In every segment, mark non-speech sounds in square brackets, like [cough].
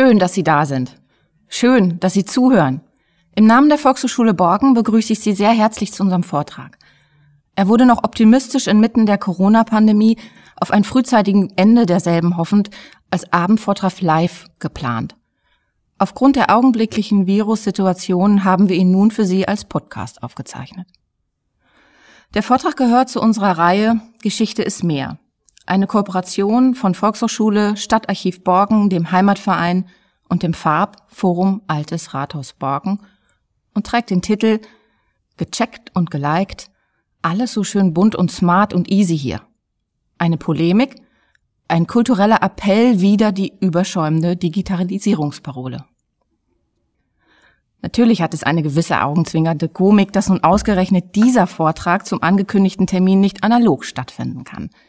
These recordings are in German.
Schön, dass Sie da sind. Schön, dass Sie zuhören. Im Namen der Volkshochschule Borken begrüße ich Sie sehr herzlich zu unserem Vortrag. Er wurde noch optimistisch inmitten der Corona-Pandemie auf ein frühzeitigen Ende derselben hoffend als Abendvortrag live geplant. Aufgrund der augenblicklichen Virussituation haben wir ihn nun für Sie als Podcast aufgezeichnet. Der Vortrag gehört zu unserer Reihe Geschichte ist mehr, eine Kooperation von Volkshochschule, Stadtarchiv Borgen, dem Heimatverein und dem FAB Forum Altes Rathaus Borgen und trägt den Titel Gecheckt und geliked, alles so schön bunt und smart und easy hier. Eine Polemik, ein kultureller Appell wieder die überschäumende Digitalisierungsparole. Natürlich hat es eine gewisse augenzwingernde Komik, dass nun ausgerechnet dieser Vortrag zum angekündigten Termin nicht analog stattfinden kann –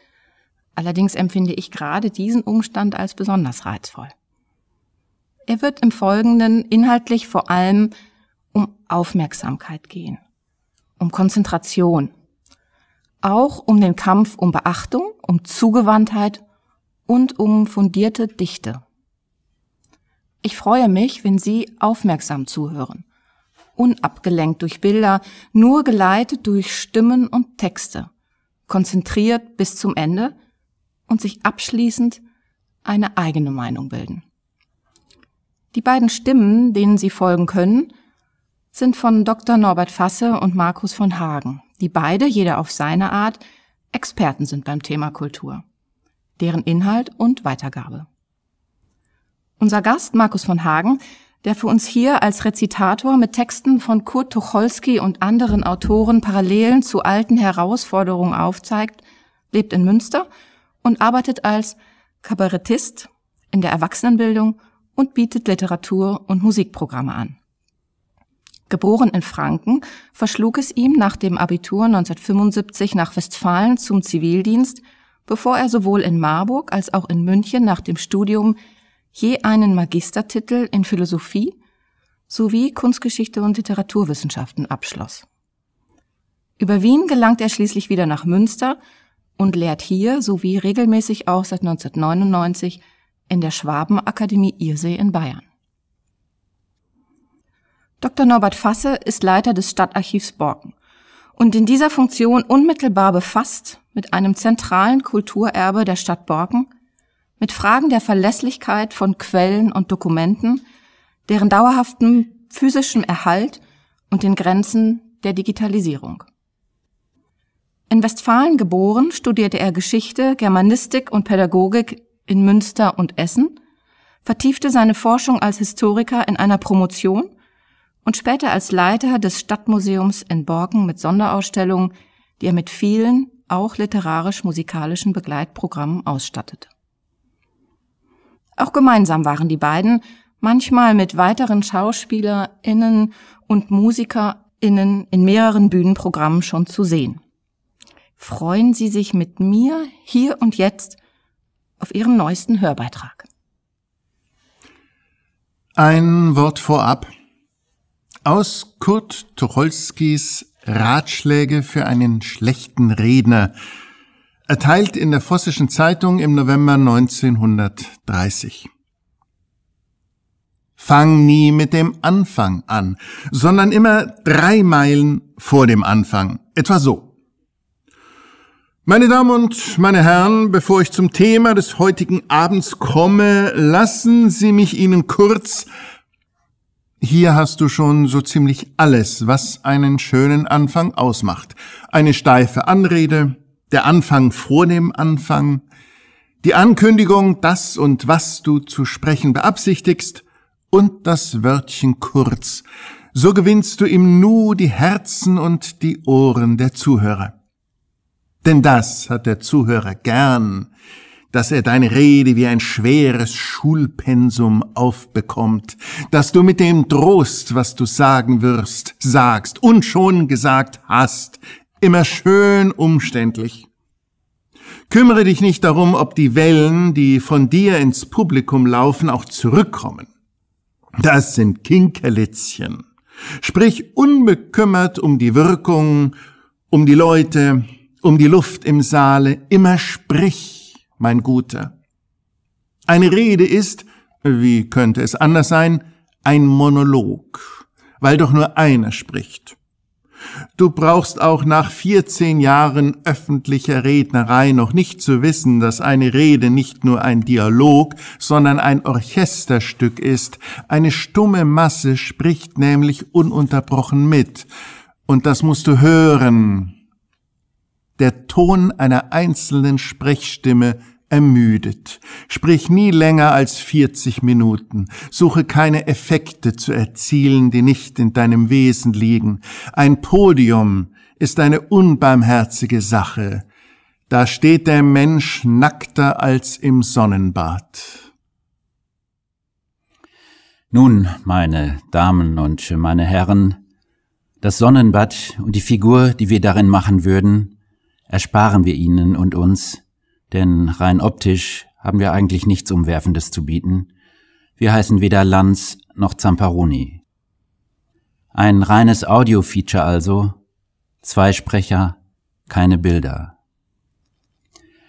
Allerdings empfinde ich gerade diesen Umstand als besonders reizvoll. Er wird im Folgenden inhaltlich vor allem um Aufmerksamkeit gehen, um Konzentration, auch um den Kampf um Beachtung, um Zugewandtheit und um fundierte Dichte. Ich freue mich, wenn Sie aufmerksam zuhören, unabgelenkt durch Bilder, nur geleitet durch Stimmen und Texte, konzentriert bis zum Ende – und sich abschließend eine eigene Meinung bilden. Die beiden Stimmen, denen Sie folgen können, sind von Dr. Norbert Fasse und Markus von Hagen, die beide, jeder auf seine Art, Experten sind beim Thema Kultur, deren Inhalt und Weitergabe. Unser Gast Markus von Hagen, der für uns hier als Rezitator mit Texten von Kurt Tucholsky und anderen Autoren Parallelen zu alten Herausforderungen aufzeigt, lebt in Münster und arbeitet als Kabarettist in der Erwachsenenbildung und bietet Literatur- und Musikprogramme an. Geboren in Franken, verschlug es ihm nach dem Abitur 1975 nach Westfalen zum Zivildienst, bevor er sowohl in Marburg als auch in München nach dem Studium je einen Magistertitel in Philosophie sowie Kunstgeschichte und Literaturwissenschaften abschloss. Über Wien gelangt er schließlich wieder nach Münster und lehrt hier sowie regelmäßig auch seit 1999 in der Schwabenakademie Irsee in Bayern. Dr. Norbert Fasse ist Leiter des Stadtarchivs Borken und in dieser Funktion unmittelbar befasst mit einem zentralen Kulturerbe der Stadt Borken, mit Fragen der Verlässlichkeit von Quellen und Dokumenten, deren dauerhaften physischen Erhalt und den Grenzen der Digitalisierung. In Westfalen geboren, studierte er Geschichte, Germanistik und Pädagogik in Münster und Essen, vertiefte seine Forschung als Historiker in einer Promotion und später als Leiter des Stadtmuseums in Borken mit Sonderausstellungen, die er mit vielen, auch literarisch-musikalischen Begleitprogrammen ausstattete. Auch gemeinsam waren die beiden, manchmal mit weiteren SchauspielerInnen und MusikerInnen in mehreren Bühnenprogrammen schon zu sehen freuen Sie sich mit mir hier und jetzt auf Ihren neuesten Hörbeitrag. Ein Wort vorab. Aus Kurt Tucholskys Ratschläge für einen schlechten Redner, erteilt in der Vossischen Zeitung im November 1930. Fang nie mit dem Anfang an, sondern immer drei Meilen vor dem Anfang, etwa so. Meine Damen und meine Herren, bevor ich zum Thema des heutigen Abends komme, lassen Sie mich Ihnen kurz hier hast du schon so ziemlich alles, was einen schönen Anfang ausmacht. Eine steife Anrede, der Anfang vor dem Anfang, die Ankündigung, das und was du zu sprechen beabsichtigst, und das Wörtchen kurz. So gewinnst du im Nu die Herzen und die Ohren der Zuhörer. Denn das hat der Zuhörer gern, dass er deine Rede wie ein schweres Schulpensum aufbekommt, dass du mit dem Trost, was du sagen wirst, sagst und schon gesagt hast, immer schön umständlich. Kümmere dich nicht darum, ob die Wellen, die von dir ins Publikum laufen, auch zurückkommen. Das sind Kinkerlitzchen. Sprich unbekümmert um die Wirkung, um die Leute, um die Luft im Saale, immer sprich, mein Guter. Eine Rede ist, wie könnte es anders sein, ein Monolog, weil doch nur einer spricht. Du brauchst auch nach 14 Jahren öffentlicher Rednerei noch nicht zu wissen, dass eine Rede nicht nur ein Dialog, sondern ein Orchesterstück ist. Eine stumme Masse spricht nämlich ununterbrochen mit. Und das musst du hören, der Ton einer einzelnen Sprechstimme ermüdet. Sprich nie länger als 40 Minuten. Suche keine Effekte zu erzielen, die nicht in deinem Wesen liegen. Ein Podium ist eine unbarmherzige Sache. Da steht der Mensch nackter als im Sonnenbad. Nun, meine Damen und meine Herren, das Sonnenbad und die Figur, die wir darin machen würden, ersparen wir Ihnen und uns, denn rein optisch haben wir eigentlich nichts Umwerfendes zu bieten. Wir heißen weder Lanz noch Zamparoni. Ein reines Audio-Feature also, zwei Sprecher, keine Bilder.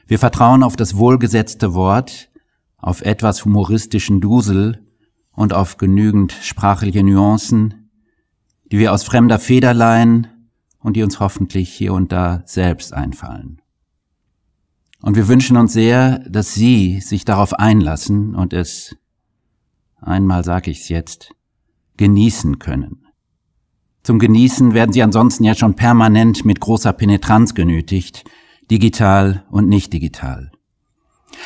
Wir vertrauen auf das wohlgesetzte Wort, auf etwas humoristischen Dusel und auf genügend sprachliche Nuancen, die wir aus fremder Feder leihen und die uns hoffentlich hier und da selbst einfallen. Und wir wünschen uns sehr, dass Sie sich darauf einlassen und es, einmal sage ich's jetzt, genießen können. Zum Genießen werden Sie ansonsten ja schon permanent mit großer Penetranz genötigt, digital und nicht digital.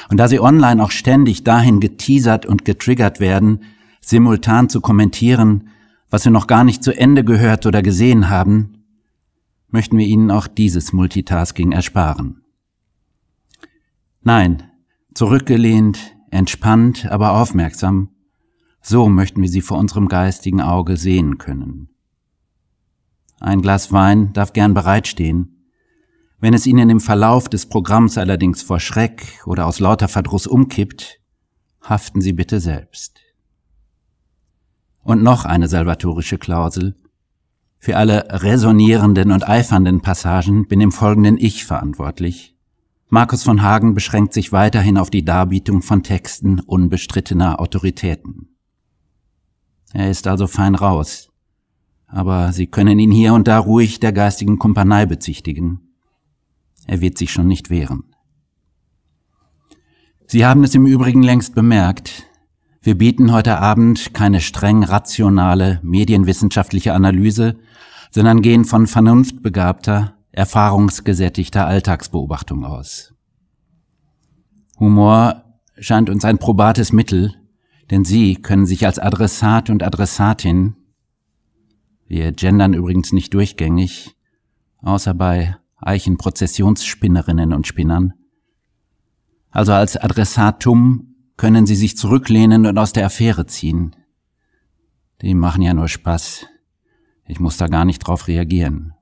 Und da Sie online auch ständig dahin geteasert und getriggert werden, simultan zu kommentieren, was Sie noch gar nicht zu Ende gehört oder gesehen haben, möchten wir Ihnen auch dieses Multitasking ersparen. Nein, zurückgelehnt, entspannt, aber aufmerksam, so möchten wir Sie vor unserem geistigen Auge sehen können. Ein Glas Wein darf gern bereitstehen. Wenn es Ihnen im Verlauf des Programms allerdings vor Schreck oder aus lauter Verdruss umkippt, haften Sie bitte selbst. Und noch eine salvatorische Klausel. Für alle resonierenden und eifernden Passagen bin im Folgenden ich verantwortlich. Markus von Hagen beschränkt sich weiterhin auf die Darbietung von Texten unbestrittener Autoritäten. Er ist also fein raus. Aber Sie können ihn hier und da ruhig der geistigen Kumpanei bezichtigen. Er wird sich schon nicht wehren. Sie haben es im Übrigen längst bemerkt, wir bieten heute Abend keine streng rationale medienwissenschaftliche Analyse, sondern gehen von vernunftbegabter, erfahrungsgesättigter Alltagsbeobachtung aus. Humor scheint uns ein probates Mittel, denn Sie können sich als Adressat und Adressatin, wir gendern übrigens nicht durchgängig, außer bei Eichenprozessionsspinnerinnen und Spinnern, also als Adressatum können sie sich zurücklehnen und aus der Affäre ziehen. Die machen ja nur Spaß. Ich muss da gar nicht drauf reagieren.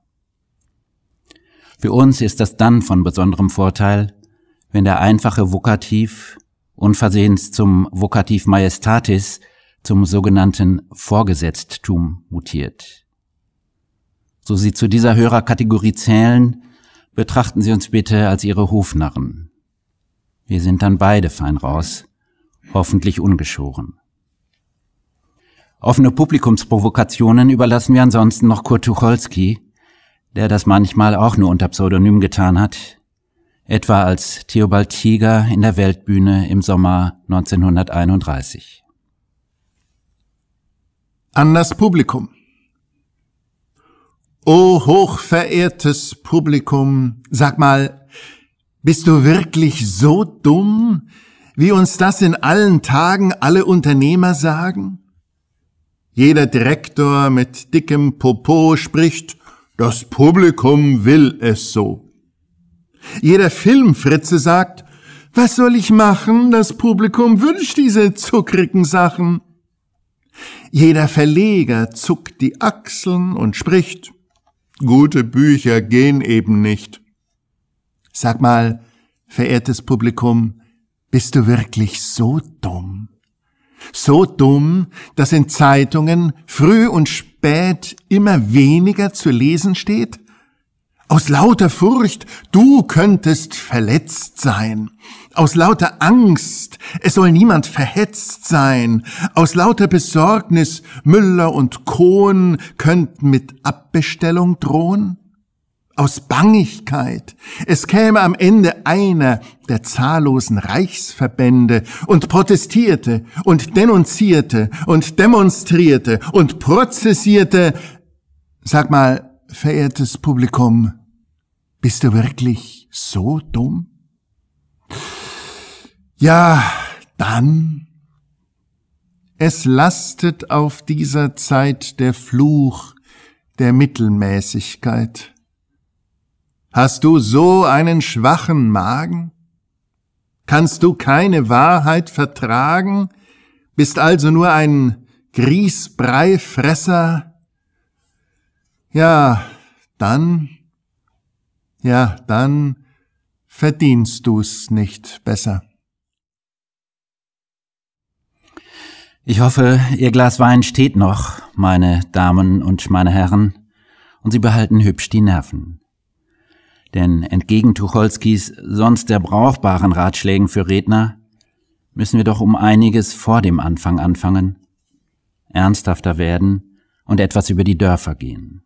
Für uns ist das dann von besonderem Vorteil, wenn der einfache Vokativ unversehens zum Vokativ Majestatis, zum sogenannten Vorgesetztum mutiert. So Sie zu dieser Hörerkategorie zählen, betrachten Sie uns bitte als Ihre Hofnarren. Wir sind dann beide fein raus hoffentlich ungeschoren. Offene Publikumsprovokationen überlassen wir ansonsten noch Kurt Tucholsky, der das manchmal auch nur unter Pseudonym getan hat, etwa als Theobald Tiger in der Weltbühne im Sommer 1931. An das Publikum. O hochverehrtes Publikum, sag mal, bist du wirklich so dumm, wie uns das in allen Tagen alle Unternehmer sagen? Jeder Direktor mit dickem Popo spricht, das Publikum will es so. Jeder Filmfritze sagt, was soll ich machen? Das Publikum wünscht diese zuckrigen Sachen. Jeder Verleger zuckt die Achseln und spricht, gute Bücher gehen eben nicht. Sag mal, verehrtes Publikum, bist du wirklich so dumm? So dumm, dass in Zeitungen früh und spät immer weniger zu lesen steht? Aus lauter Furcht, du könntest verletzt sein. Aus lauter Angst, es soll niemand verhetzt sein. Aus lauter Besorgnis, Müller und Kohn könnten mit Abbestellung drohen aus Bangigkeit. Es käme am Ende einer der zahllosen Reichsverbände und protestierte und denunzierte und demonstrierte und prozessierte. Sag mal, verehrtes Publikum, bist du wirklich so dumm? Ja, dann. Es lastet auf dieser Zeit der Fluch der Mittelmäßigkeit. Hast du so einen schwachen Magen? Kannst du keine Wahrheit vertragen? Bist also nur ein Griesbreifresser? Ja, dann, ja, dann verdienst du's nicht besser. Ich hoffe, Ihr Glas Wein steht noch, meine Damen und meine Herren, und Sie behalten hübsch die Nerven. Denn entgegen Tucholskys sonst der brauchbaren Ratschlägen für Redner, müssen wir doch um einiges vor dem Anfang anfangen, ernsthafter werden und etwas über die Dörfer gehen.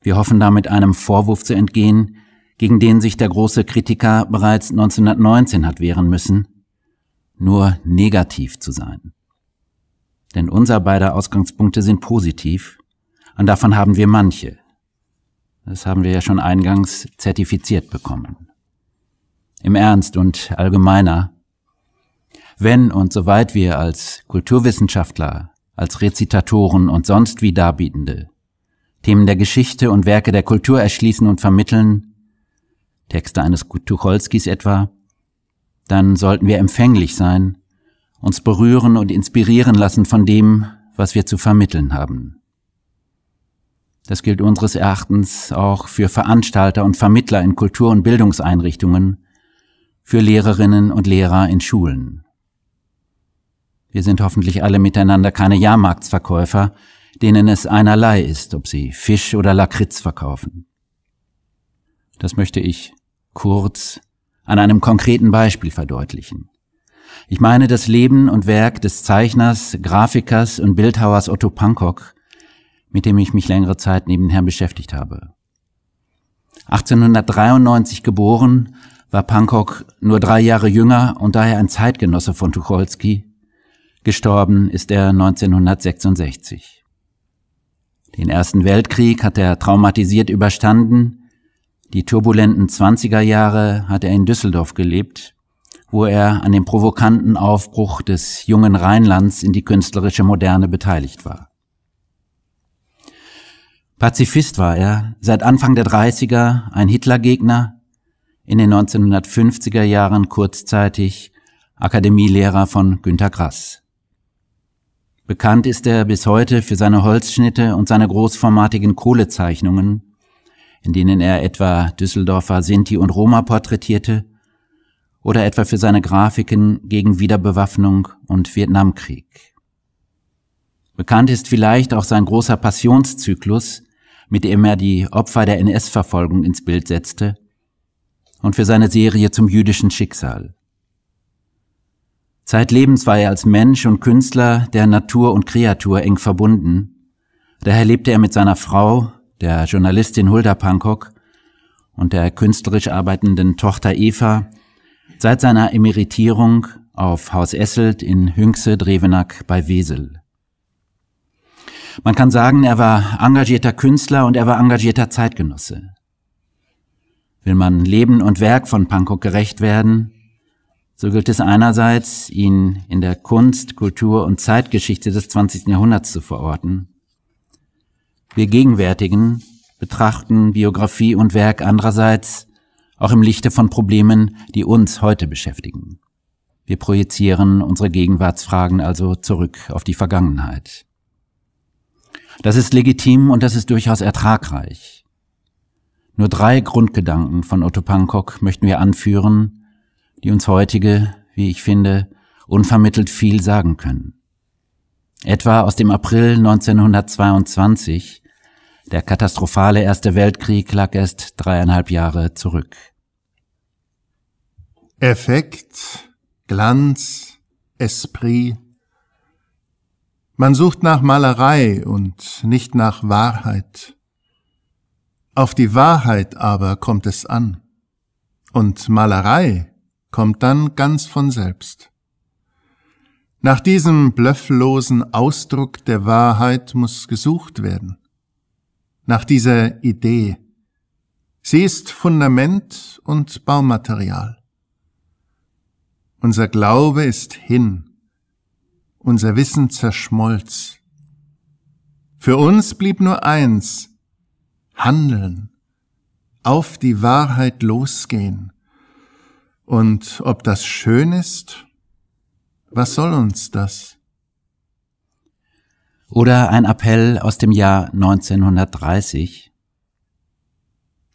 Wir hoffen damit einem Vorwurf zu entgehen, gegen den sich der große Kritiker bereits 1919 hat wehren müssen, nur negativ zu sein. Denn unser beider Ausgangspunkte sind positiv, und davon haben wir manche, das haben wir ja schon eingangs zertifiziert bekommen. Im Ernst und allgemeiner, wenn und soweit wir als Kulturwissenschaftler, als Rezitatoren und sonst wie Darbietende Themen der Geschichte und Werke der Kultur erschließen und vermitteln, Texte eines Tucholskis etwa, dann sollten wir empfänglich sein, uns berühren und inspirieren lassen von dem, was wir zu vermitteln haben. Das gilt unseres Erachtens auch für Veranstalter und Vermittler in Kultur- und Bildungseinrichtungen, für Lehrerinnen und Lehrer in Schulen. Wir sind hoffentlich alle miteinander keine Jahrmarktsverkäufer, denen es einerlei ist, ob sie Fisch oder Lakritz verkaufen. Das möchte ich kurz an einem konkreten Beispiel verdeutlichen. Ich meine das Leben und Werk des Zeichners, Grafikers und Bildhauers Otto Pankok, mit dem ich mich längere Zeit nebenher beschäftigt habe. 1893 geboren, war Pankok nur drei Jahre jünger und daher ein Zeitgenosse von Tucholsky. Gestorben ist er 1966. Den Ersten Weltkrieg hat er traumatisiert überstanden. Die turbulenten 20er Jahre hat er in Düsseldorf gelebt, wo er an dem provokanten Aufbruch des jungen Rheinlands in die künstlerische Moderne beteiligt war. Pazifist war er, seit Anfang der 30er ein Hitlergegner, in den 1950er Jahren kurzzeitig Akademielehrer von Günter Grass. Bekannt ist er bis heute für seine Holzschnitte und seine großformatigen Kohlezeichnungen, in denen er etwa Düsseldorfer Sinti und Roma porträtierte oder etwa für seine Grafiken gegen Wiederbewaffnung und Vietnamkrieg. Bekannt ist vielleicht auch sein großer Passionszyklus, mit dem er die Opfer der NS-Verfolgung ins Bild setzte, und für seine Serie zum jüdischen Schicksal. Zeitlebens war er als Mensch und Künstler der Natur und Kreatur eng verbunden. Daher lebte er mit seiner Frau, der Journalistin Hulda Pankok, und der künstlerisch arbeitenden Tochter Eva seit seiner Emeritierung auf Haus Esselt in Hünxe Drevenack bei Wesel. Man kann sagen, er war engagierter Künstler und er war engagierter Zeitgenosse. Will man Leben und Werk von Pankok gerecht werden, so gilt es einerseits, ihn in der Kunst, Kultur und Zeitgeschichte des 20. Jahrhunderts zu verorten. Wir Gegenwärtigen betrachten Biografie und Werk andererseits auch im Lichte von Problemen, die uns heute beschäftigen. Wir projizieren unsere Gegenwartsfragen also zurück auf die Vergangenheit. Das ist legitim und das ist durchaus ertragreich. Nur drei Grundgedanken von Otto Pankok möchten wir anführen, die uns heutige, wie ich finde, unvermittelt viel sagen können. Etwa aus dem April 1922, der katastrophale Erste Weltkrieg lag erst dreieinhalb Jahre zurück. Effekt, Glanz, Esprit, man sucht nach Malerei und nicht nach Wahrheit. Auf die Wahrheit aber kommt es an. Und Malerei kommt dann ganz von selbst. Nach diesem blöfflosen Ausdruck der Wahrheit muss gesucht werden. Nach dieser Idee. Sie ist Fundament und Baumaterial. Unser Glaube ist hin, unser Wissen zerschmolz. Für uns blieb nur eins, handeln, auf die Wahrheit losgehen. Und ob das schön ist, was soll uns das? Oder ein Appell aus dem Jahr 1930.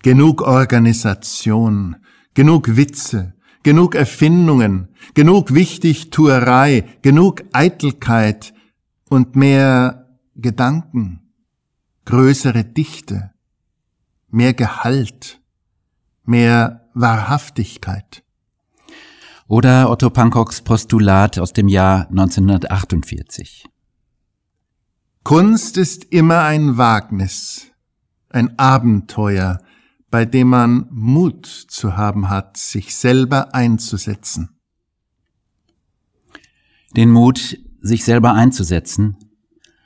Genug Organisation, genug Witze, genug Erfindungen, genug Wichtigtuerei, genug Eitelkeit und mehr Gedanken, größere Dichte, mehr Gehalt, mehr Wahrhaftigkeit. Oder Otto Pankoks Postulat aus dem Jahr 1948. Kunst ist immer ein Wagnis, ein Abenteuer, bei dem man Mut zu haben hat, sich selber einzusetzen. Den Mut, sich selber einzusetzen,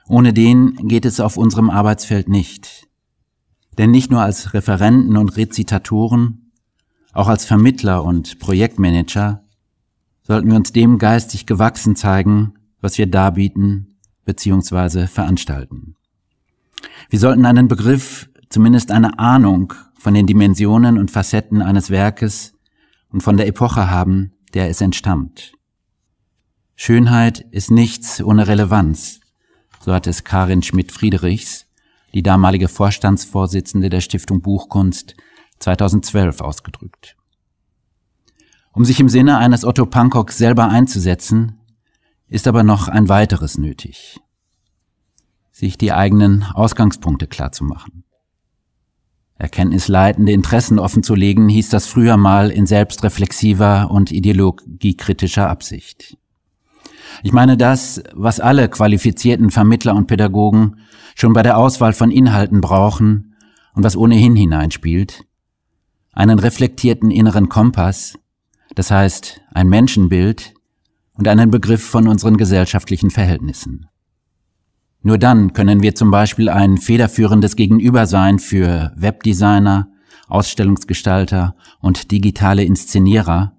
ohne den geht es auf unserem Arbeitsfeld nicht. Denn nicht nur als Referenten und Rezitatoren, auch als Vermittler und Projektmanager sollten wir uns dem geistig gewachsen zeigen, was wir darbieten bzw. veranstalten. Wir sollten einen Begriff, zumindest eine Ahnung von den Dimensionen und Facetten eines Werkes und von der Epoche haben, der es entstammt. Schönheit ist nichts ohne Relevanz, so hat es Karin Schmidt-Friedrichs, die damalige Vorstandsvorsitzende der Stiftung Buchkunst, 2012 ausgedrückt. Um sich im Sinne eines Otto Pankok selber einzusetzen, ist aber noch ein weiteres nötig. Sich die eigenen Ausgangspunkte klar zu machen. Erkenntnisleitende Interessen offenzulegen, hieß das früher mal in selbstreflexiver und ideologiekritischer Absicht. Ich meine das, was alle qualifizierten Vermittler und Pädagogen schon bei der Auswahl von Inhalten brauchen und was ohnehin hineinspielt, einen reflektierten inneren Kompass, das heißt ein Menschenbild und einen Begriff von unseren gesellschaftlichen Verhältnissen. Nur dann können wir zum Beispiel ein federführendes Gegenüber sein für Webdesigner, Ausstellungsgestalter und digitale Inszenierer,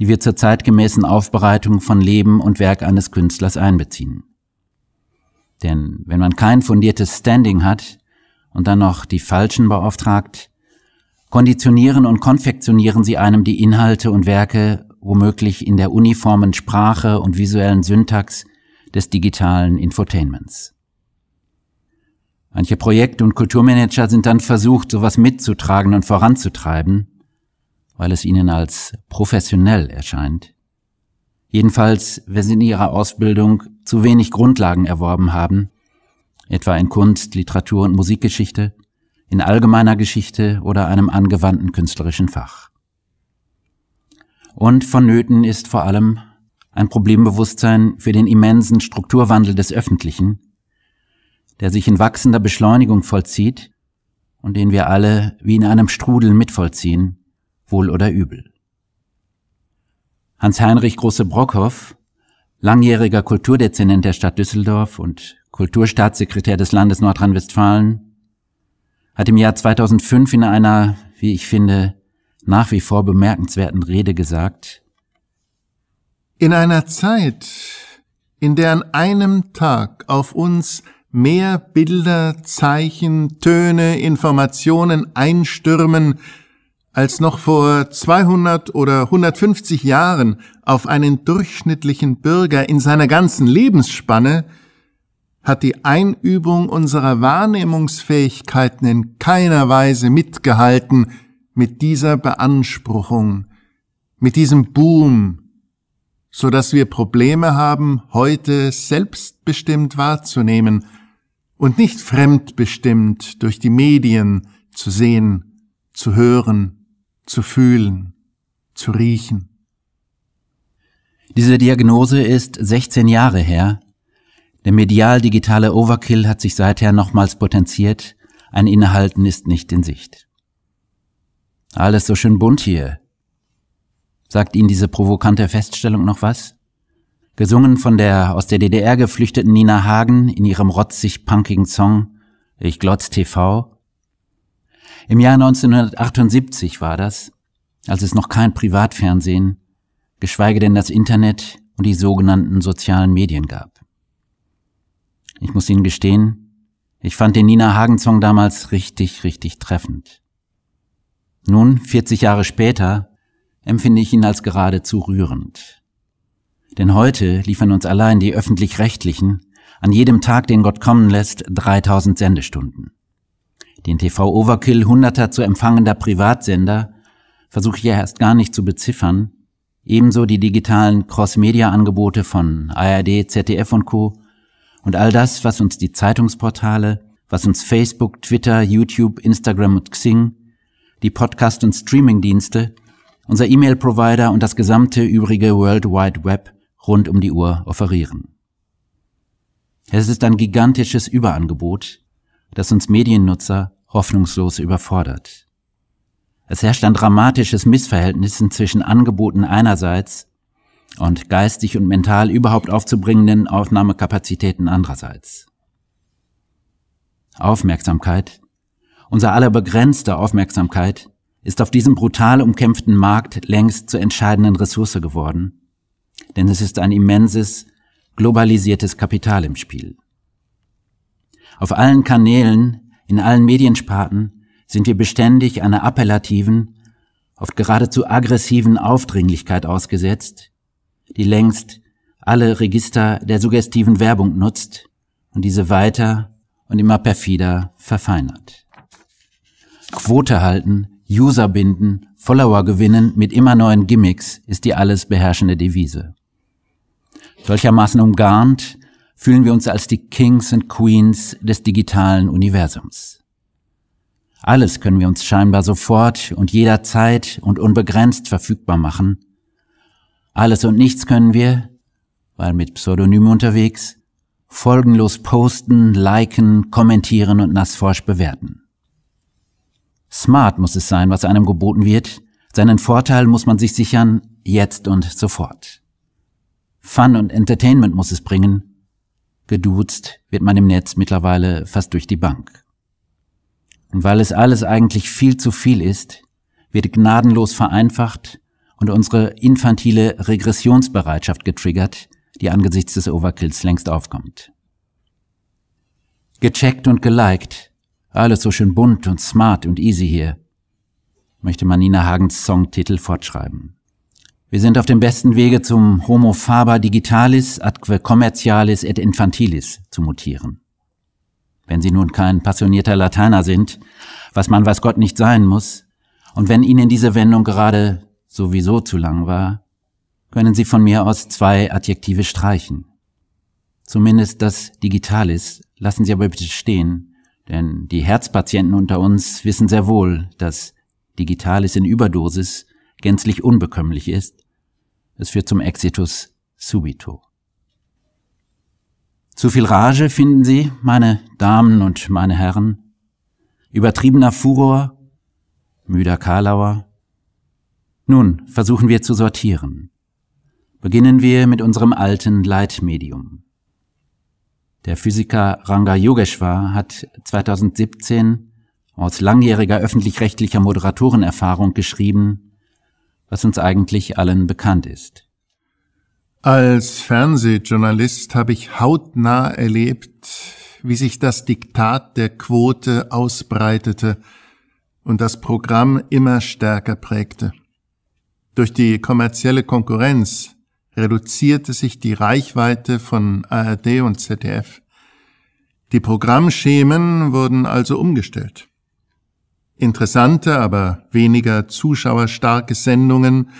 die wir zur zeitgemäßen Aufbereitung von Leben und Werk eines Künstlers einbeziehen. Denn wenn man kein fundiertes Standing hat und dann noch die Falschen beauftragt, konditionieren und konfektionieren sie einem die Inhalte und Werke womöglich in der uniformen Sprache und visuellen Syntax, des digitalen Infotainments. Manche Projekt- und Kulturmanager sind dann versucht, sowas mitzutragen und voranzutreiben, weil es ihnen als professionell erscheint. Jedenfalls, wenn sie in ihrer Ausbildung zu wenig Grundlagen erworben haben, etwa in Kunst, Literatur und Musikgeschichte, in allgemeiner Geschichte oder einem angewandten künstlerischen Fach. Und vonnöten ist vor allem ein Problembewusstsein für den immensen Strukturwandel des Öffentlichen, der sich in wachsender Beschleunigung vollzieht und den wir alle wie in einem Strudel mitvollziehen, wohl oder übel. Hans-Heinrich Große-Brockhoff, langjähriger Kulturdezernent der Stadt Düsseldorf und Kulturstaatssekretär des Landes Nordrhein-Westfalen, hat im Jahr 2005 in einer, wie ich finde, nach wie vor bemerkenswerten Rede gesagt, in einer Zeit, in der an einem Tag auf uns mehr Bilder, Zeichen, Töne, Informationen einstürmen, als noch vor 200 oder 150 Jahren auf einen durchschnittlichen Bürger in seiner ganzen Lebensspanne, hat die Einübung unserer Wahrnehmungsfähigkeiten in keiner Weise mitgehalten mit dieser Beanspruchung, mit diesem Boom, so dass wir Probleme haben, heute selbstbestimmt wahrzunehmen und nicht fremdbestimmt durch die Medien zu sehen, zu hören, zu fühlen, zu riechen. Diese Diagnose ist 16 Jahre her. Der medial-digitale Overkill hat sich seither nochmals potenziert. Ein Innehalten ist nicht in Sicht. Alles so schön bunt hier. Sagt Ihnen diese provokante Feststellung noch was? Gesungen von der aus der DDR geflüchteten Nina Hagen in ihrem rotzig-punkigen Song Ich glotz TV. Im Jahr 1978 war das, als es noch kein Privatfernsehen, geschweige denn das Internet und die sogenannten sozialen Medien gab. Ich muss Ihnen gestehen, ich fand den Nina Hagen-Song damals richtig, richtig treffend. Nun, 40 Jahre später, empfinde ich ihn als geradezu rührend. Denn heute liefern uns allein die öffentlich-rechtlichen, an jedem Tag, den Gott kommen lässt, 3000 Sendestunden. Den TV-Overkill hunderter zu empfangender Privatsender versuche ich ja erst gar nicht zu beziffern, ebenso die digitalen Cross-Media-Angebote von ARD, ZDF und Co. und all das, was uns die Zeitungsportale, was uns Facebook, Twitter, YouTube, Instagram und Xing, die Podcast- und Streaming-Dienste unser E-Mail-Provider und das gesamte übrige World Wide Web rund um die Uhr offerieren. Es ist ein gigantisches Überangebot, das uns Mediennutzer hoffnungslos überfordert. Es herrscht ein dramatisches Missverhältnis zwischen Angeboten einerseits und geistig und mental überhaupt aufzubringenden Aufnahmekapazitäten andererseits. Aufmerksamkeit, unser aller begrenzte Aufmerksamkeit, ist auf diesem brutal umkämpften Markt längst zur entscheidenden Ressource geworden, denn es ist ein immenses, globalisiertes Kapital im Spiel. Auf allen Kanälen, in allen Mediensparten sind wir beständig einer appellativen, oft geradezu aggressiven Aufdringlichkeit ausgesetzt, die längst alle Register der suggestiven Werbung nutzt und diese weiter und immer perfider verfeinert. Quote halten User binden, Follower gewinnen mit immer neuen Gimmicks ist die alles beherrschende Devise. Solchermaßen umgarnt fühlen wir uns als die Kings and Queens des digitalen Universums. Alles können wir uns scheinbar sofort und jederzeit und unbegrenzt verfügbar machen. Alles und nichts können wir, weil mit Pseudonym unterwegs, folgenlos posten, liken, kommentieren und nassforsch bewerten. Smart muss es sein, was einem geboten wird. Seinen Vorteil muss man sich sichern, jetzt und sofort. Fun und Entertainment muss es bringen. Geduzt wird man im Netz mittlerweile fast durch die Bank. Und weil es alles eigentlich viel zu viel ist, wird gnadenlos vereinfacht und unsere infantile Regressionsbereitschaft getriggert, die angesichts des Overkills längst aufkommt. Gecheckt und geliked alles so schön bunt und smart und easy hier, möchte man Nina Hagens Songtitel fortschreiben. Wir sind auf dem besten Wege zum Homo faber digitalis adque commercialis et infantilis zu mutieren. Wenn Sie nun kein passionierter Lateiner sind, was man weiß Gott nicht sein muss, und wenn Ihnen diese Wendung gerade sowieso zu lang war, können Sie von mir aus zwei Adjektive streichen. Zumindest das Digitalis lassen Sie aber bitte stehen, denn die Herzpatienten unter uns wissen sehr wohl, dass Digitales in Überdosis gänzlich unbekömmlich ist. Es führt zum Exitus subito. Zu viel Rage finden Sie, meine Damen und meine Herren. Übertriebener Furor, müder Karlauer. Nun versuchen wir zu sortieren. Beginnen wir mit unserem alten Leitmedium, der Physiker Ranga Yogeshwar hat 2017 aus langjähriger öffentlich-rechtlicher Moderatorenerfahrung geschrieben, was uns eigentlich allen bekannt ist. Als Fernsehjournalist habe ich hautnah erlebt, wie sich das Diktat der Quote ausbreitete und das Programm immer stärker prägte. Durch die kommerzielle Konkurrenz reduzierte sich die Reichweite von ARD und ZDF. Die Programmschemen wurden also umgestellt. Interessante, aber weniger zuschauerstarke Sendungen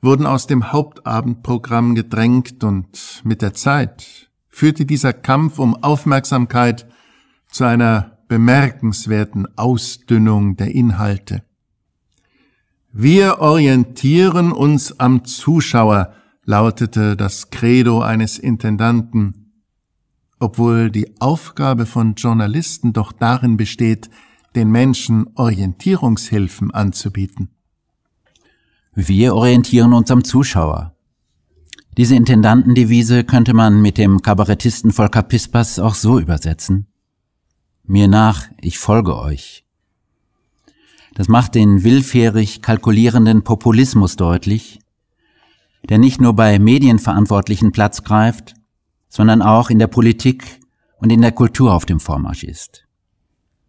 wurden aus dem Hauptabendprogramm gedrängt und mit der Zeit führte dieser Kampf um Aufmerksamkeit zu einer bemerkenswerten Ausdünnung der Inhalte. Wir orientieren uns am Zuschauer, lautete das Credo eines Intendanten, obwohl die Aufgabe von Journalisten doch darin besteht, den Menschen Orientierungshilfen anzubieten. Wir orientieren uns am Zuschauer. Diese Intendantendevise könnte man mit dem Kabarettisten Volker Pispers auch so übersetzen. Mir nach, ich folge euch. Das macht den willfährig kalkulierenden Populismus deutlich, der nicht nur bei Medienverantwortlichen Platz greift, sondern auch in der Politik und in der Kultur auf dem Vormarsch ist.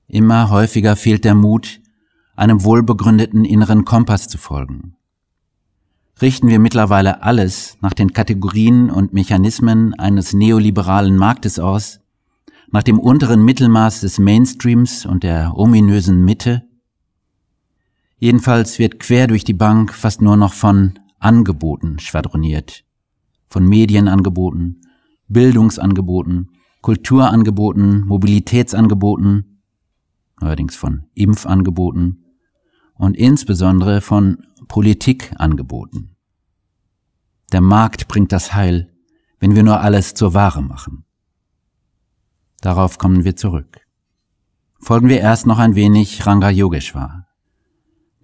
Immer häufiger fehlt der Mut, einem wohlbegründeten inneren Kompass zu folgen. Richten wir mittlerweile alles nach den Kategorien und Mechanismen eines neoliberalen Marktes aus, nach dem unteren Mittelmaß des Mainstreams und der ominösen Mitte? Jedenfalls wird quer durch die Bank fast nur noch von Angeboten schwadroniert. Von Medienangeboten, Bildungsangeboten, Kulturangeboten, Mobilitätsangeboten, allerdings von Impfangeboten und insbesondere von Politikangeboten. Der Markt bringt das Heil, wenn wir nur alles zur Ware machen. Darauf kommen wir zurück. Folgen wir erst noch ein wenig Ranga Yogeshwar.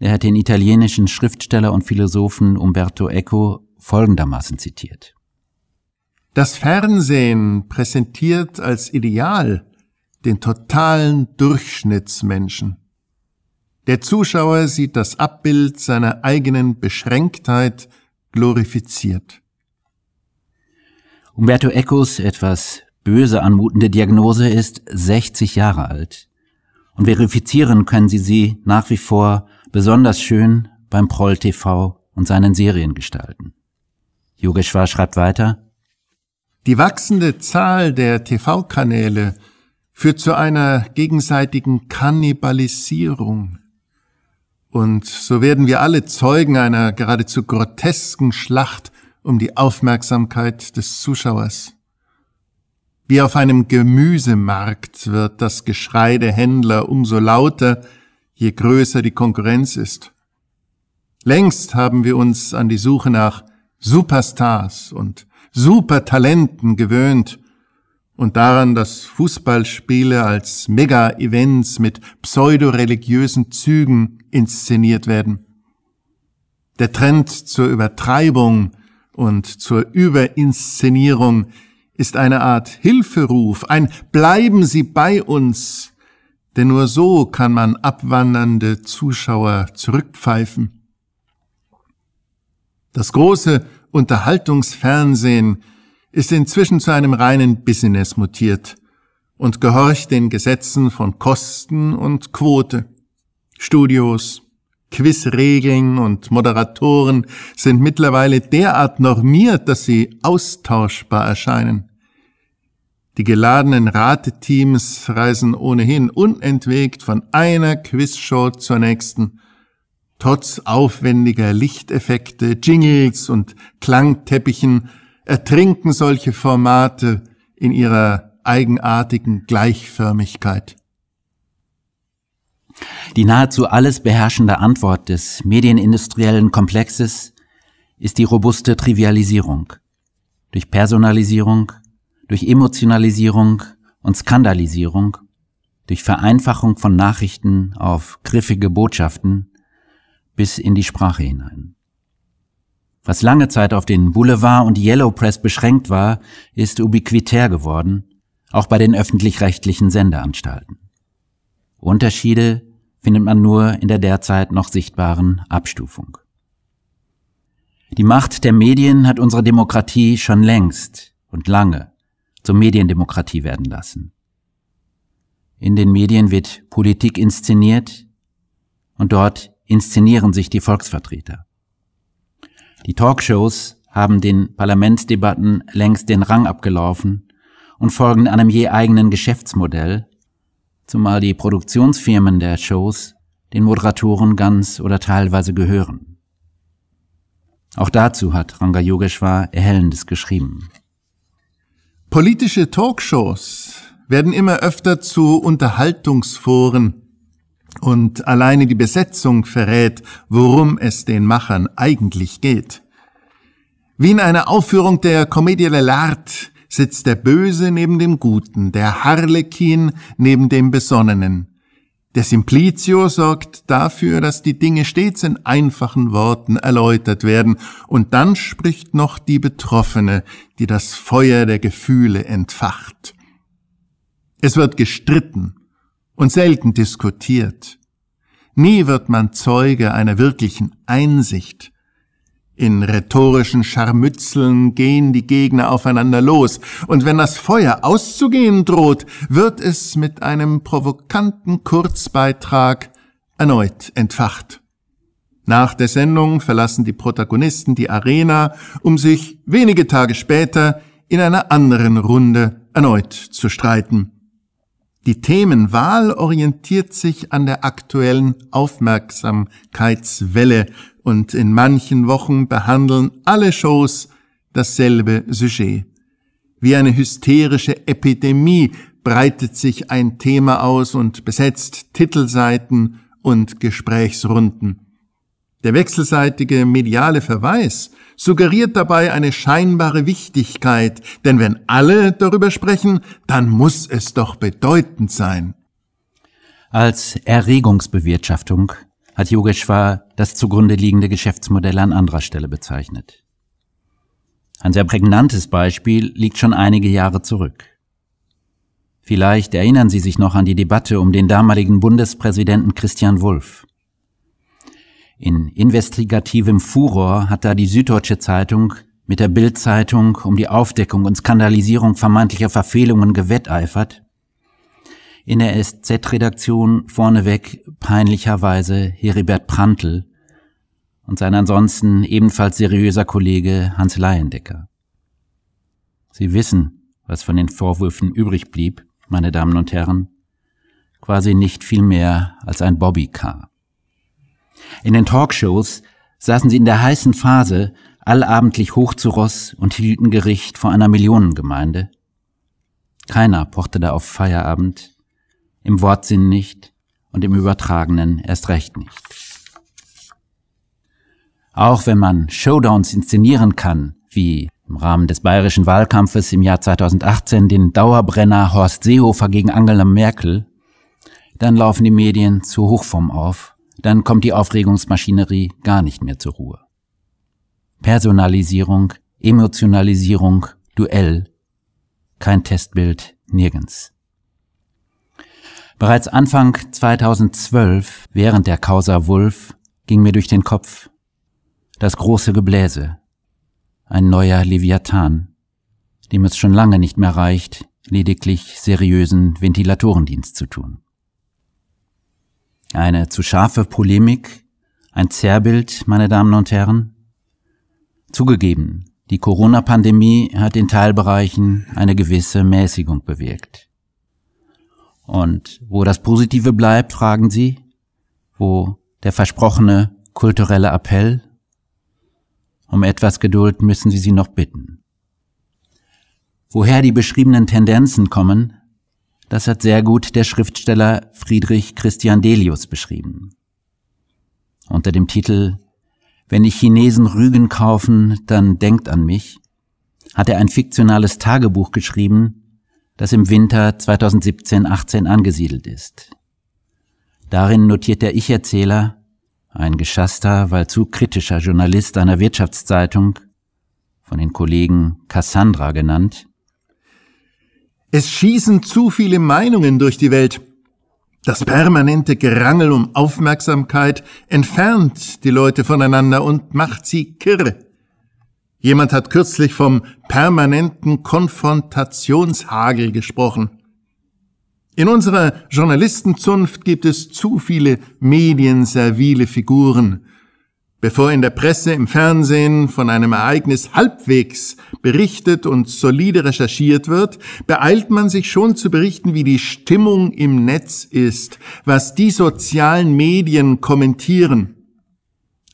Er hat den italienischen Schriftsteller und Philosophen Umberto Eco folgendermaßen zitiert. Das Fernsehen präsentiert als Ideal den totalen Durchschnittsmenschen. Der Zuschauer sieht das Abbild seiner eigenen Beschränktheit glorifiziert. Umberto Ecos etwas böse anmutende Diagnose ist 60 Jahre alt. Und verifizieren können Sie sie nach wie vor Besonders schön beim Proll TV und seinen Serien gestalten. Yogeshwar schreibt weiter. Die wachsende Zahl der TV-Kanäle führt zu einer gegenseitigen Kannibalisierung. Und so werden wir alle Zeugen einer geradezu grotesken Schlacht um die Aufmerksamkeit des Zuschauers. Wie auf einem Gemüsemarkt wird das Geschrei der Händler umso lauter, je größer die Konkurrenz ist. Längst haben wir uns an die Suche nach Superstars und Supertalenten gewöhnt und daran, dass Fußballspiele als Mega-Events mit pseudoreligiösen Zügen inszeniert werden. Der Trend zur Übertreibung und zur Überinszenierung ist eine Art Hilferuf, ein Bleiben Sie bei uns, denn nur so kann man abwandernde Zuschauer zurückpfeifen. Das große Unterhaltungsfernsehen ist inzwischen zu einem reinen Business mutiert und gehorcht den Gesetzen von Kosten und Quote. Studios, Quizregeln und Moderatoren sind mittlerweile derart normiert, dass sie austauschbar erscheinen. Die geladenen Rateteams reisen ohnehin unentwegt von einer Quizshow zur nächsten. Trotz aufwendiger Lichteffekte, Jingles und Klangteppichen ertrinken solche Formate in ihrer eigenartigen Gleichförmigkeit. Die nahezu alles beherrschende Antwort des medienindustriellen Komplexes ist die robuste Trivialisierung. Durch Personalisierung, durch Emotionalisierung und Skandalisierung, durch Vereinfachung von Nachrichten auf griffige Botschaften bis in die Sprache hinein. Was lange Zeit auf den Boulevard und Yellow Press beschränkt war, ist ubiquitär geworden, auch bei den öffentlich-rechtlichen Sendeanstalten. Unterschiede findet man nur in der derzeit noch sichtbaren Abstufung. Die Macht der Medien hat unsere Demokratie schon längst und lange zur Mediendemokratie werden lassen. In den Medien wird Politik inszeniert und dort inszenieren sich die Volksvertreter. Die Talkshows haben den Parlamentsdebatten längst den Rang abgelaufen und folgen einem je eigenen Geschäftsmodell, zumal die Produktionsfirmen der Shows den Moderatoren ganz oder teilweise gehören. Auch dazu hat Ranga Yogeshwar Erhellendes geschrieben. Politische Talkshows werden immer öfter zu Unterhaltungsforen und alleine die Besetzung verrät, worum es den Machern eigentlich geht. Wie in einer Aufführung der Commedia dell'arte sitzt der Böse neben dem Guten, der Harlekin neben dem Besonnenen, der Simplicio sorgt dafür, dass die Dinge stets in einfachen Worten erläutert werden, und dann spricht noch die Betroffene, die das Feuer der Gefühle entfacht. Es wird gestritten und selten diskutiert. Nie wird man Zeuge einer wirklichen Einsicht. In rhetorischen Scharmützeln gehen die Gegner aufeinander los, und wenn das Feuer auszugehen droht, wird es mit einem provokanten Kurzbeitrag erneut entfacht. Nach der Sendung verlassen die Protagonisten die Arena, um sich wenige Tage später in einer anderen Runde erneut zu streiten. Die Themenwahl orientiert sich an der aktuellen Aufmerksamkeitswelle, und in manchen Wochen behandeln alle Shows dasselbe Sujet. Wie eine hysterische Epidemie breitet sich ein Thema aus und besetzt Titelseiten und Gesprächsrunden. Der wechselseitige mediale Verweis suggeriert dabei eine scheinbare Wichtigkeit, denn wenn alle darüber sprechen, dann muss es doch bedeutend sein. Als Erregungsbewirtschaftung hat Yogeshwar das zugrunde liegende Geschäftsmodell an anderer Stelle bezeichnet. Ein sehr prägnantes Beispiel liegt schon einige Jahre zurück. Vielleicht erinnern Sie sich noch an die Debatte um den damaligen Bundespräsidenten Christian Wulff. In investigativem Furor hat da die Süddeutsche Zeitung mit der Bildzeitung um die Aufdeckung und Skandalisierung vermeintlicher Verfehlungen gewetteifert in der SZ-Redaktion vorneweg peinlicherweise Heribert Prantl und sein ansonsten ebenfalls seriöser Kollege Hans Leyendecker. Sie wissen, was von den Vorwürfen übrig blieb, meine Damen und Herren, quasi nicht viel mehr als ein Bobbycar. In den Talkshows saßen sie in der heißen Phase allabendlich hoch zu Ross und hielten Gericht vor einer Millionengemeinde. Keiner pochte da auf Feierabend, im Wortsinn nicht und im übertragenen erst recht nicht. Auch wenn man Showdowns inszenieren kann, wie im Rahmen des bayerischen Wahlkampfes im Jahr 2018 den Dauerbrenner Horst Seehofer gegen Angela Merkel, dann laufen die Medien zu Hochform auf, dann kommt die Aufregungsmaschinerie gar nicht mehr zur Ruhe. Personalisierung, Emotionalisierung, Duell, kein Testbild, nirgends. Bereits Anfang 2012, während der Causa Wolf, ging mir durch den Kopf das große Gebläse, ein neuer Leviathan, dem es schon lange nicht mehr reicht, lediglich seriösen Ventilatorendienst zu tun. Eine zu scharfe Polemik, ein Zerrbild, meine Damen und Herren. Zugegeben, die Corona-Pandemie hat in Teilbereichen eine gewisse Mäßigung bewirkt. Und wo das Positive bleibt, fragen Sie, wo der versprochene kulturelle Appell, um etwas Geduld müssen Sie sie noch bitten. Woher die beschriebenen Tendenzen kommen, das hat sehr gut der Schriftsteller Friedrich Christian Delius beschrieben. Unter dem Titel Wenn die Chinesen Rügen kaufen, dann denkt an mich, hat er ein fiktionales Tagebuch geschrieben, das im Winter 2017-18 angesiedelt ist. Darin notiert der Ich-Erzähler, ein geschasster, weil zu kritischer Journalist einer Wirtschaftszeitung, von den Kollegen Cassandra genannt, es schießen zu viele Meinungen durch die Welt. Das permanente Gerangel um Aufmerksamkeit entfernt die Leute voneinander und macht sie kirre. Jemand hat kürzlich vom permanenten Konfrontationshagel gesprochen. In unserer Journalistenzunft gibt es zu viele medienservile Figuren. Bevor in der Presse, im Fernsehen von einem Ereignis halbwegs berichtet und solide recherchiert wird, beeilt man sich schon zu berichten, wie die Stimmung im Netz ist, was die sozialen Medien kommentieren.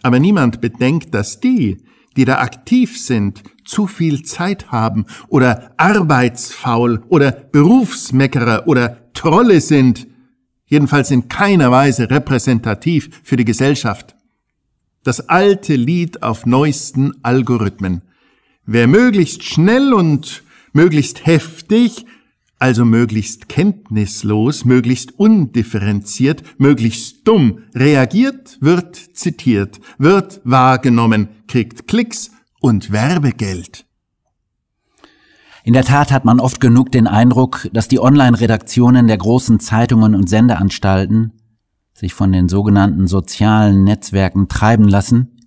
Aber niemand bedenkt, dass die, die da aktiv sind, zu viel Zeit haben oder arbeitsfaul oder Berufsmeckerer oder Trolle sind, jedenfalls in keiner Weise repräsentativ für die Gesellschaft. Das alte Lied auf neuesten Algorithmen. Wer möglichst schnell und möglichst heftig also möglichst kenntnislos, möglichst undifferenziert, möglichst dumm reagiert, wird zitiert, wird wahrgenommen, kriegt Klicks und Werbegeld. In der Tat hat man oft genug den Eindruck, dass die Online-Redaktionen der großen Zeitungen und Sendeanstalten sich von den sogenannten sozialen Netzwerken treiben lassen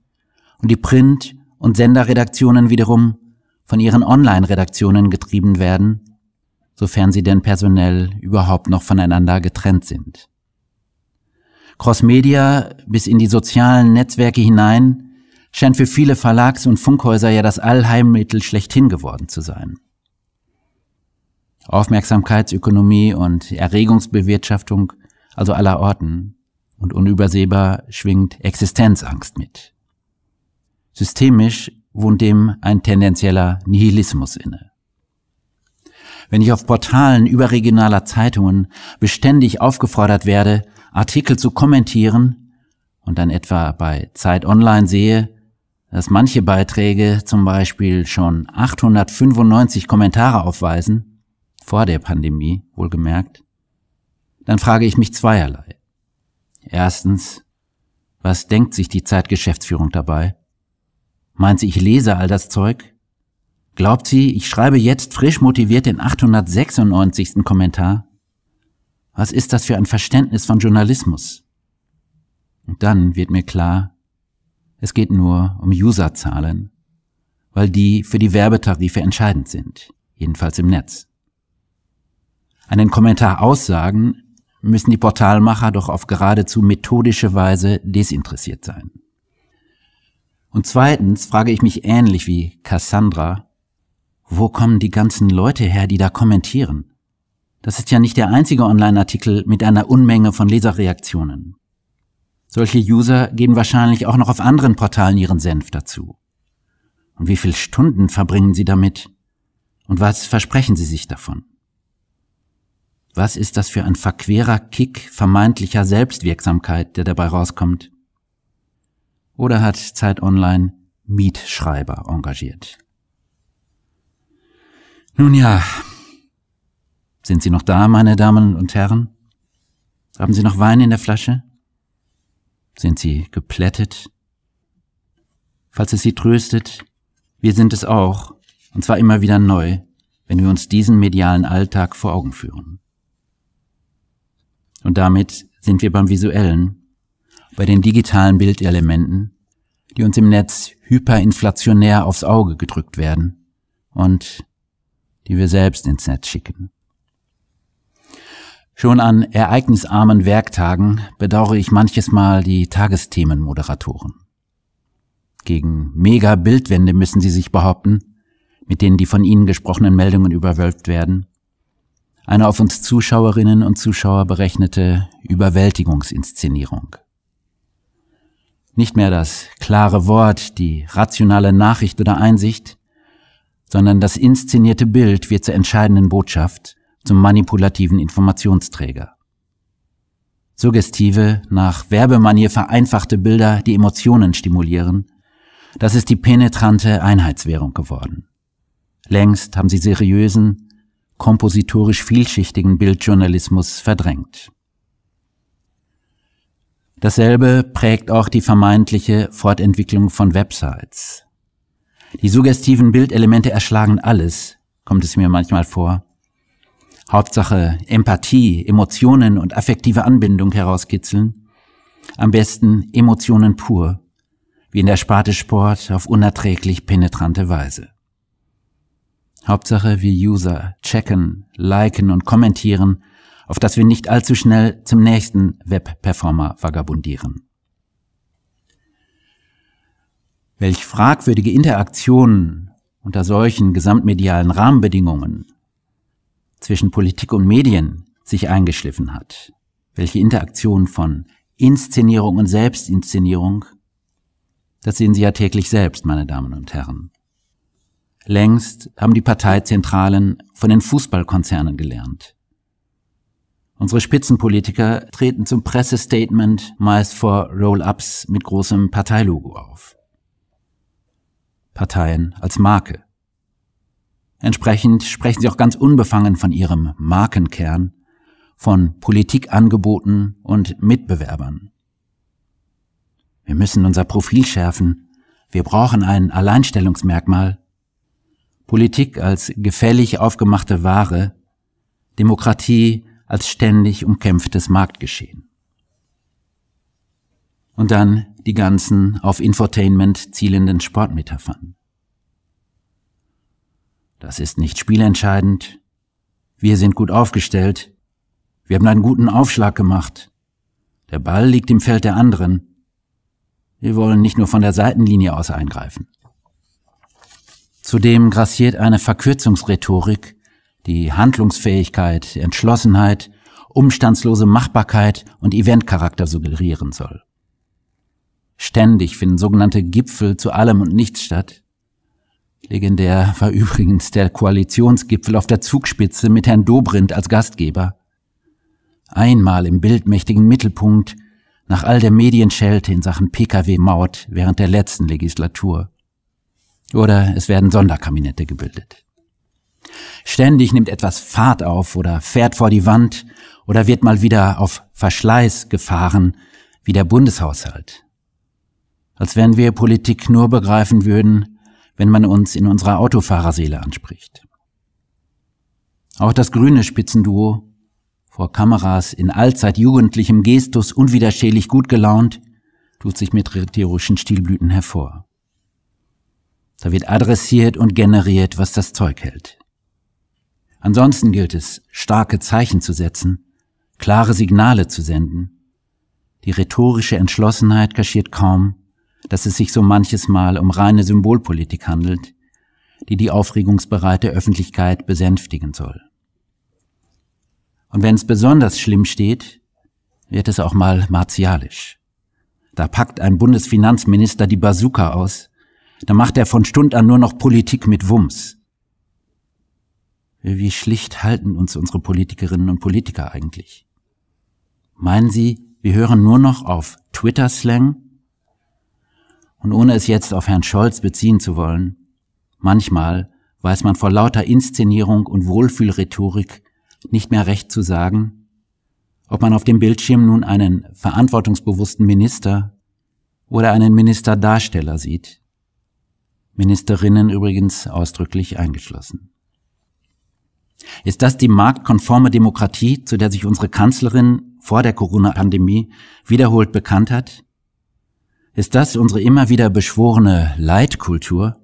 und die Print- und Senderredaktionen wiederum von ihren Online-Redaktionen getrieben werden sofern sie denn personell überhaupt noch voneinander getrennt sind. Crossmedia bis in die sozialen Netzwerke hinein scheint für viele Verlags- und Funkhäuser ja das Allheilmittel schlechthin geworden zu sein. Aufmerksamkeitsökonomie und Erregungsbewirtschaftung, also aller Orten, und unübersehbar schwingt Existenzangst mit. Systemisch wohnt dem ein tendenzieller Nihilismus inne wenn ich auf Portalen überregionaler Zeitungen beständig aufgefordert werde, Artikel zu kommentieren und dann etwa bei Zeit Online sehe, dass manche Beiträge zum Beispiel schon 895 Kommentare aufweisen, vor der Pandemie wohlgemerkt, dann frage ich mich zweierlei. Erstens, was denkt sich die Zeitgeschäftsführung dabei? Meint sie, ich lese all das Zeug? Glaubt sie, ich schreibe jetzt frisch motiviert den 896. Kommentar? Was ist das für ein Verständnis von Journalismus? Und dann wird mir klar, es geht nur um Userzahlen, weil die für die Werbetarife entscheidend sind, jedenfalls im Netz. Einen Kommentar aussagen müssen die Portalmacher doch auf geradezu methodische Weise desinteressiert sein. Und zweitens frage ich mich ähnlich wie Cassandra, wo kommen die ganzen Leute her, die da kommentieren? Das ist ja nicht der einzige Online-Artikel mit einer Unmenge von Leserreaktionen. Solche User geben wahrscheinlich auch noch auf anderen Portalen ihren Senf dazu. Und wie viele Stunden verbringen sie damit? Und was versprechen sie sich davon? Was ist das für ein verquerer Kick vermeintlicher Selbstwirksamkeit, der dabei rauskommt? Oder hat Zeit Online Mietschreiber engagiert? Nun ja, sind Sie noch da, meine Damen und Herren? Haben Sie noch Wein in der Flasche? Sind Sie geplättet? Falls es Sie tröstet, wir sind es auch, und zwar immer wieder neu, wenn wir uns diesen medialen Alltag vor Augen führen. Und damit sind wir beim visuellen, bei den digitalen Bildelementen, die uns im Netz hyperinflationär aufs Auge gedrückt werden und die wir selbst ins Netz schicken. Schon an ereignisarmen Werktagen bedauere ich manches Mal die Tagesthemenmoderatoren. Gegen Mega-Bildwände müssen sie sich behaupten, mit denen die von ihnen gesprochenen Meldungen überwölbt werden. Eine auf uns Zuschauerinnen und Zuschauer berechnete Überwältigungsinszenierung. Nicht mehr das klare Wort, die rationale Nachricht oder Einsicht, sondern das inszenierte Bild wird zur entscheidenden Botschaft, zum manipulativen Informationsträger. Suggestive, nach Werbemanier vereinfachte Bilder, die Emotionen stimulieren, das ist die penetrante Einheitswährung geworden. Längst haben sie seriösen, kompositorisch vielschichtigen Bildjournalismus verdrängt. Dasselbe prägt auch die vermeintliche Fortentwicklung von Websites. Die suggestiven Bildelemente erschlagen alles, kommt es mir manchmal vor. Hauptsache Empathie, Emotionen und affektive Anbindung herauskitzeln. Am besten Emotionen pur, wie in der Sparte Sport auf unerträglich penetrante Weise. Hauptsache wir User checken, liken und kommentieren, auf dass wir nicht allzu schnell zum nächsten Webperformer vagabundieren. Welch fragwürdige Interaktionen unter solchen gesamtmedialen Rahmenbedingungen zwischen Politik und Medien sich eingeschliffen hat, welche Interaktion von Inszenierung und Selbstinszenierung, das sehen Sie ja täglich selbst, meine Damen und Herren. Längst haben die Parteizentralen von den Fußballkonzernen gelernt. Unsere Spitzenpolitiker treten zum Pressestatement meist vor Roll-ups mit großem Parteilogo auf. Parteien als Marke. Entsprechend sprechen sie auch ganz unbefangen von ihrem Markenkern, von Politikangeboten und Mitbewerbern. Wir müssen unser Profil schärfen. Wir brauchen ein Alleinstellungsmerkmal. Politik als gefällig aufgemachte Ware, Demokratie als ständig umkämpftes Marktgeschehen. Und dann die ganzen auf Infotainment zielenden Sportmetaphern. Das ist nicht spielentscheidend. Wir sind gut aufgestellt. Wir haben einen guten Aufschlag gemacht. Der Ball liegt im Feld der anderen. Wir wollen nicht nur von der Seitenlinie aus eingreifen. Zudem grassiert eine Verkürzungsrhetorik, die Handlungsfähigkeit, Entschlossenheit, umstandslose Machbarkeit und Eventcharakter suggerieren soll. Ständig finden sogenannte Gipfel zu allem und nichts statt. Legendär war [laughs] übrigens der Koalitionsgipfel auf der Zugspitze mit Herrn Dobrindt als Gastgeber. Einmal im bildmächtigen Mittelpunkt nach all der Medienschelte in Sachen Pkw-Maut während der letzten Legislatur. Oder es werden Sonderkabinette gebildet. Ständig nimmt etwas Fahrt auf oder fährt vor die Wand oder wird mal wieder auf Verschleiß gefahren, wie der Bundeshaushalt als wenn wir Politik nur begreifen würden, wenn man uns in unserer Autofahrerseele anspricht. Auch das grüne Spitzenduo, vor Kameras in allzeit jugendlichem Gestus unwiderstehlich gut gelaunt, tut sich mit rhetorischen Stilblüten hervor. Da wird adressiert und generiert, was das Zeug hält. Ansonsten gilt es, starke Zeichen zu setzen, klare Signale zu senden. Die rhetorische Entschlossenheit kaschiert kaum, dass es sich so manches Mal um reine Symbolpolitik handelt, die die aufregungsbereite Öffentlichkeit besänftigen soll. Und wenn es besonders schlimm steht, wird es auch mal martialisch. Da packt ein Bundesfinanzminister die Bazooka aus, da macht er von Stund an nur noch Politik mit Wumms. Wie schlicht halten uns unsere Politikerinnen und Politiker eigentlich? Meinen Sie, wir hören nur noch auf Twitter-Slang und ohne es jetzt auf Herrn Scholz beziehen zu wollen, manchmal weiß man vor lauter Inszenierung und Wohlfühlrhetorik nicht mehr recht zu sagen, ob man auf dem Bildschirm nun einen verantwortungsbewussten Minister oder einen Ministerdarsteller sieht, Ministerinnen übrigens ausdrücklich eingeschlossen. Ist das die marktkonforme Demokratie, zu der sich unsere Kanzlerin vor der Corona-Pandemie wiederholt bekannt hat? Ist das unsere immer wieder beschworene Leitkultur?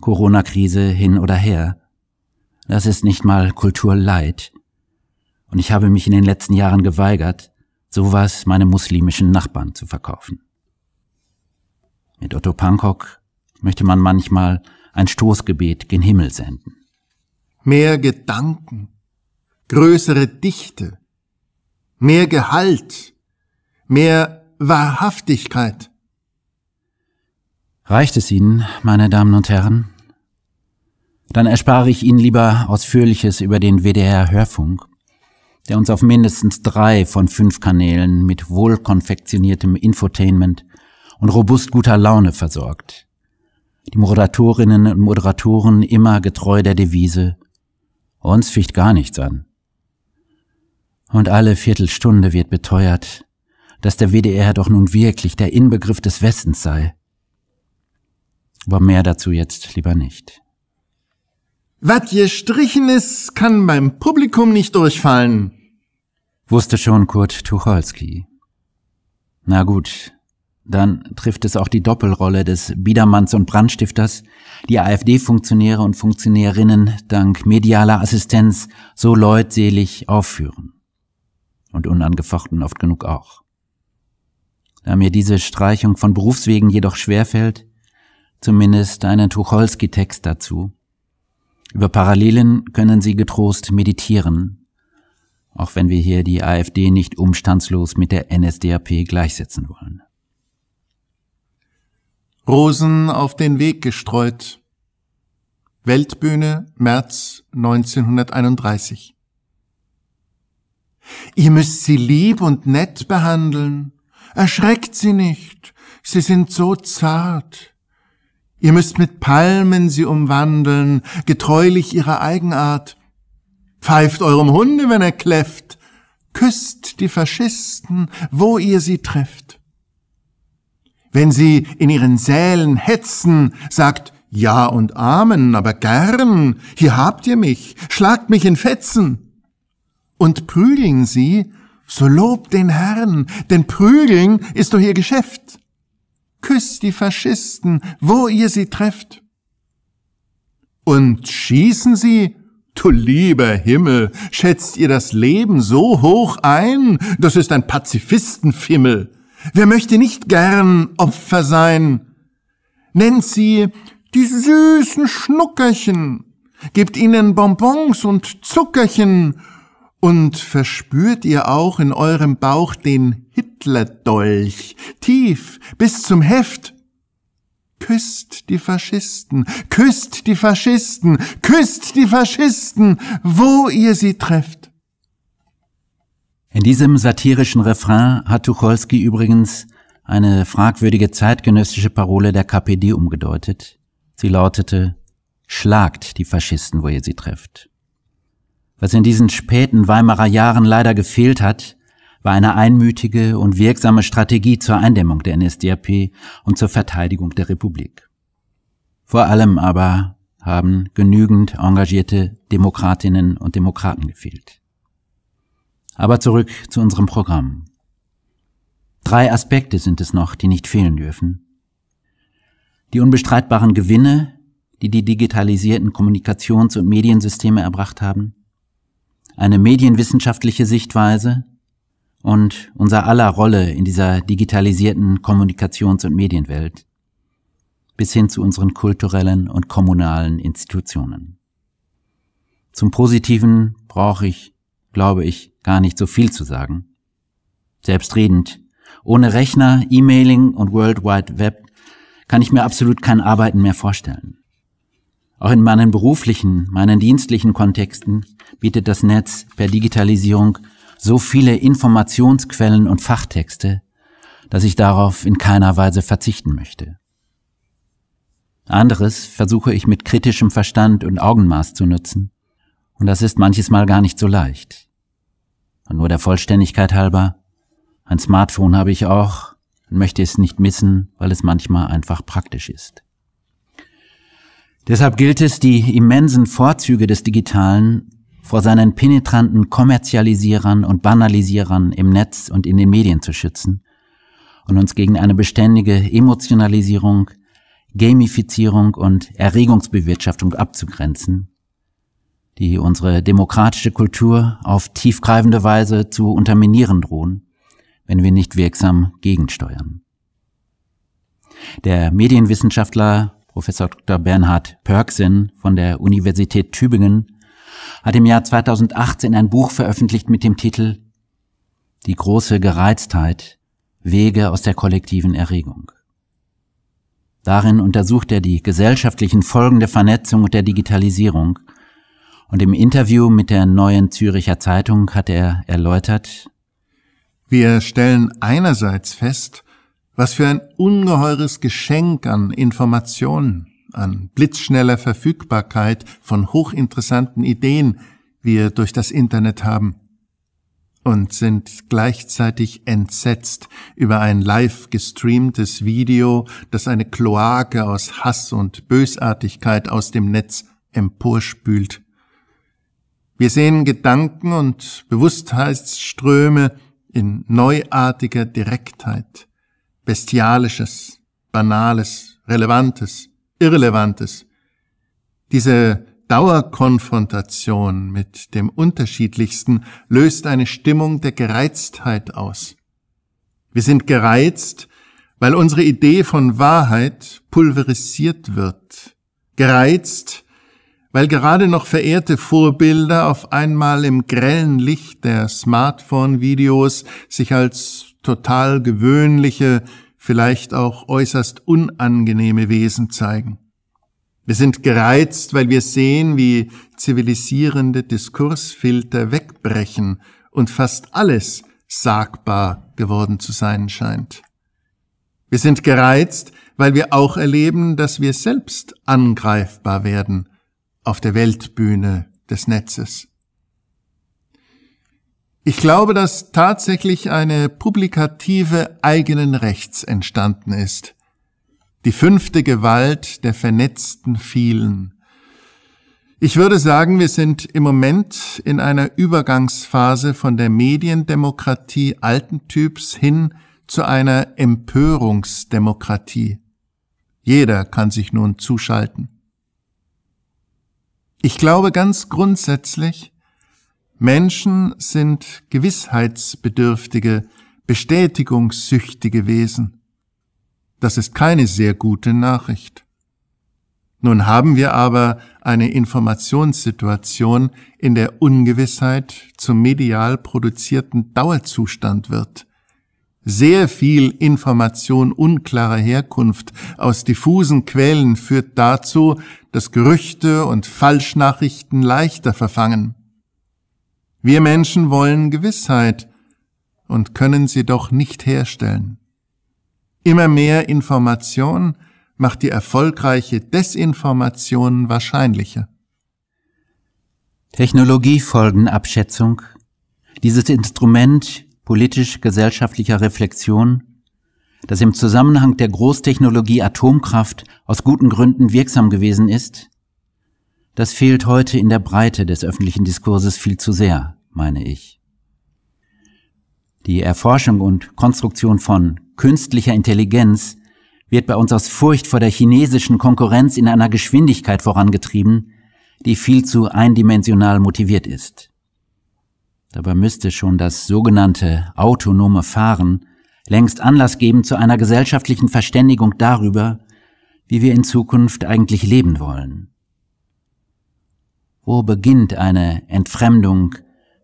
Corona-Krise hin oder her. Das ist nicht mal Kulturleid. Und ich habe mich in den letzten Jahren geweigert, sowas meinem muslimischen Nachbarn zu verkaufen. Mit Otto Pankok möchte man manchmal ein Stoßgebet gen Himmel senden. Mehr Gedanken, größere Dichte, mehr Gehalt, mehr Wahrhaftigkeit. Reicht es Ihnen, meine Damen und Herren? Dann erspare ich Ihnen lieber Ausführliches über den WDR Hörfunk, der uns auf mindestens drei von fünf Kanälen mit wohlkonfektioniertem Infotainment und robust guter Laune versorgt. Die Moderatorinnen und Moderatoren immer getreu der Devise, uns ficht gar nichts an. Und alle Viertelstunde wird beteuert, dass der WDR doch nun wirklich der Inbegriff des Westens sei. Aber mehr dazu jetzt lieber nicht. Was gestrichen ist, kann beim Publikum nicht durchfallen, wusste schon Kurt Tucholsky. Na gut, dann trifft es auch die Doppelrolle des Biedermanns und Brandstifters, die AfD-Funktionäre und Funktionärinnen dank medialer Assistenz so leutselig aufführen. Und unangefochten oft genug auch. Da mir diese Streichung von Berufswegen jedoch schwerfällt, zumindest einen Tucholsky-Text dazu. Über Parallelen können Sie getrost meditieren, auch wenn wir hier die AfD nicht umstandslos mit der NSDAP gleichsetzen wollen. Rosen auf den Weg gestreut. Weltbühne, März 1931. Ihr müsst sie lieb und nett behandeln, Erschreckt sie nicht, sie sind so zart. Ihr müsst mit Palmen sie umwandeln, getreulich ihrer Eigenart. Pfeift eurem Hunde, wenn er kläfft. Küsst die Faschisten, wo ihr sie trefft. Wenn sie in ihren Sälen hetzen, sagt Ja und Amen, aber gern, hier habt ihr mich, schlagt mich in Fetzen. Und prügeln sie, so lobt den Herrn, denn prügeln ist doch ihr Geschäft. Küss die Faschisten, wo ihr sie trefft. Und schießen sie? Du lieber Himmel, schätzt ihr das Leben so hoch ein? Das ist ein Pazifistenfimmel. Wer möchte nicht gern Opfer sein? Nennt sie die süßen Schnuckerchen, gebt ihnen Bonbons und Zuckerchen und verspürt ihr auch in eurem Bauch den Hitlerdolch, tief bis zum Heft? Küsst die Faschisten, küsst die Faschisten, küsst die Faschisten, wo ihr sie trefft. In diesem satirischen Refrain hat Tucholsky übrigens eine fragwürdige zeitgenössische Parole der KPD umgedeutet. Sie lautete, schlagt die Faschisten, wo ihr sie trefft. Was in diesen späten Weimarer Jahren leider gefehlt hat, war eine einmütige und wirksame Strategie zur Eindämmung der NSDAP und zur Verteidigung der Republik. Vor allem aber haben genügend engagierte Demokratinnen und Demokraten gefehlt. Aber zurück zu unserem Programm. Drei Aspekte sind es noch, die nicht fehlen dürfen. Die unbestreitbaren Gewinne, die die digitalisierten Kommunikations- und Mediensysteme erbracht haben, eine medienwissenschaftliche Sichtweise und unser aller Rolle in dieser digitalisierten Kommunikations- und Medienwelt bis hin zu unseren kulturellen und kommunalen Institutionen. Zum Positiven brauche ich, glaube ich, gar nicht so viel zu sagen. Selbstredend, ohne Rechner, E-Mailing und World Wide Web kann ich mir absolut kein Arbeiten mehr vorstellen. Auch in meinen beruflichen, meinen dienstlichen Kontexten bietet das Netz per Digitalisierung so viele Informationsquellen und Fachtexte, dass ich darauf in keiner Weise verzichten möchte. Anderes versuche ich mit kritischem Verstand und Augenmaß zu nutzen, und das ist manches Mal gar nicht so leicht. Und nur der Vollständigkeit halber, ein Smartphone habe ich auch und möchte es nicht missen, weil es manchmal einfach praktisch ist. Deshalb gilt es, die immensen Vorzüge des Digitalen vor seinen penetranten Kommerzialisierern und Banalisierern im Netz und in den Medien zu schützen und uns gegen eine beständige Emotionalisierung, Gamifizierung und Erregungsbewirtschaftung abzugrenzen, die unsere demokratische Kultur auf tiefgreifende Weise zu unterminieren drohen, wenn wir nicht wirksam gegensteuern. Der Medienwissenschaftler Professor Dr. Bernhard Pörksen von der Universität Tübingen, hat im Jahr 2018 ein Buch veröffentlicht mit dem Titel Die große Gereiztheit, Wege aus der kollektiven Erregung. Darin untersucht er die gesellschaftlichen Folgen der Vernetzung und der Digitalisierung. Und im Interview mit der neuen Züricher Zeitung hat er erläutert, wir stellen einerseits fest, was für ein ungeheures Geschenk an Informationen, an blitzschneller Verfügbarkeit von hochinteressanten Ideen wir durch das Internet haben und sind gleichzeitig entsetzt über ein live gestreamtes Video, das eine Kloake aus Hass und Bösartigkeit aus dem Netz emporspült. Wir sehen Gedanken und Bewusstheitsströme in neuartiger Direktheit. Bestialisches, Banales, Relevantes, Irrelevantes. Diese Dauerkonfrontation mit dem Unterschiedlichsten löst eine Stimmung der Gereiztheit aus. Wir sind gereizt, weil unsere Idee von Wahrheit pulverisiert wird, gereizt, weil gerade noch verehrte Vorbilder auf einmal im grellen Licht der Smartphone-Videos sich als total gewöhnliche, vielleicht auch äußerst unangenehme Wesen zeigen. Wir sind gereizt, weil wir sehen, wie zivilisierende Diskursfilter wegbrechen und fast alles sagbar geworden zu sein scheint. Wir sind gereizt, weil wir auch erleben, dass wir selbst angreifbar werden auf der Weltbühne des Netzes. Ich glaube, dass tatsächlich eine publikative eigenen Rechts entstanden ist. Die fünfte Gewalt der vernetzten vielen. Ich würde sagen, wir sind im Moment in einer Übergangsphase von der Mediendemokratie alten Typs hin zu einer Empörungsdemokratie. Jeder kann sich nun zuschalten. Ich glaube ganz grundsätzlich, Menschen sind gewissheitsbedürftige, bestätigungssüchtige Wesen. Das ist keine sehr gute Nachricht. Nun haben wir aber eine Informationssituation, in der Ungewissheit zum medial produzierten Dauerzustand wird. Sehr viel Information unklarer Herkunft aus diffusen Quellen führt dazu, dass Gerüchte und Falschnachrichten leichter verfangen. Wir Menschen wollen Gewissheit und können sie doch nicht herstellen. Immer mehr Information macht die erfolgreiche Desinformation wahrscheinlicher. Technologiefolgenabschätzung. Dieses Instrument politisch-gesellschaftlicher Reflexion, das im Zusammenhang der Großtechnologie Atomkraft aus guten Gründen wirksam gewesen ist, das fehlt heute in der Breite des öffentlichen Diskurses viel zu sehr, meine ich. Die Erforschung und Konstruktion von künstlicher Intelligenz wird bei uns aus Furcht vor der chinesischen Konkurrenz in einer Geschwindigkeit vorangetrieben, die viel zu eindimensional motiviert ist. Dabei müsste schon das sogenannte autonome Fahren längst Anlass geben zu einer gesellschaftlichen Verständigung darüber, wie wir in Zukunft eigentlich leben wollen. Wo beginnt eine Entfremdung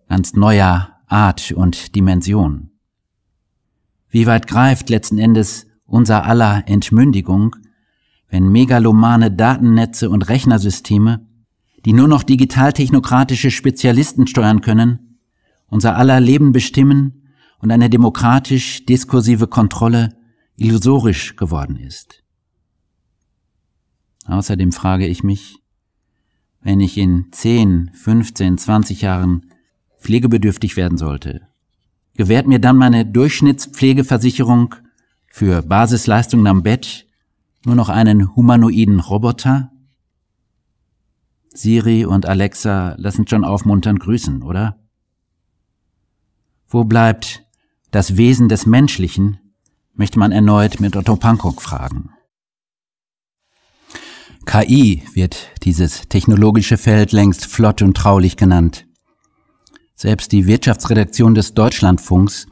ganz neuer Art und Dimension? Wie weit greift letzten Endes unser aller Entmündigung, wenn megalomane Datennetze und Rechnersysteme, die nur noch digitaltechnokratische Spezialisten steuern können, unser aller Leben bestimmen und eine demokratisch diskursive Kontrolle illusorisch geworden ist? Außerdem frage ich mich, wenn ich in 10, 15, 20 Jahren pflegebedürftig werden sollte? Gewährt mir dann meine Durchschnittspflegeversicherung für Basisleistungen am Bett nur noch einen humanoiden Roboter? Siri und Alexa lassen schon aufmunternd grüßen, oder? Wo bleibt das Wesen des Menschlichen, möchte man erneut mit Otto Pankok fragen. KI wird dieses technologische Feld längst flott und traulich genannt. Selbst die Wirtschaftsredaktion des Deutschlandfunks,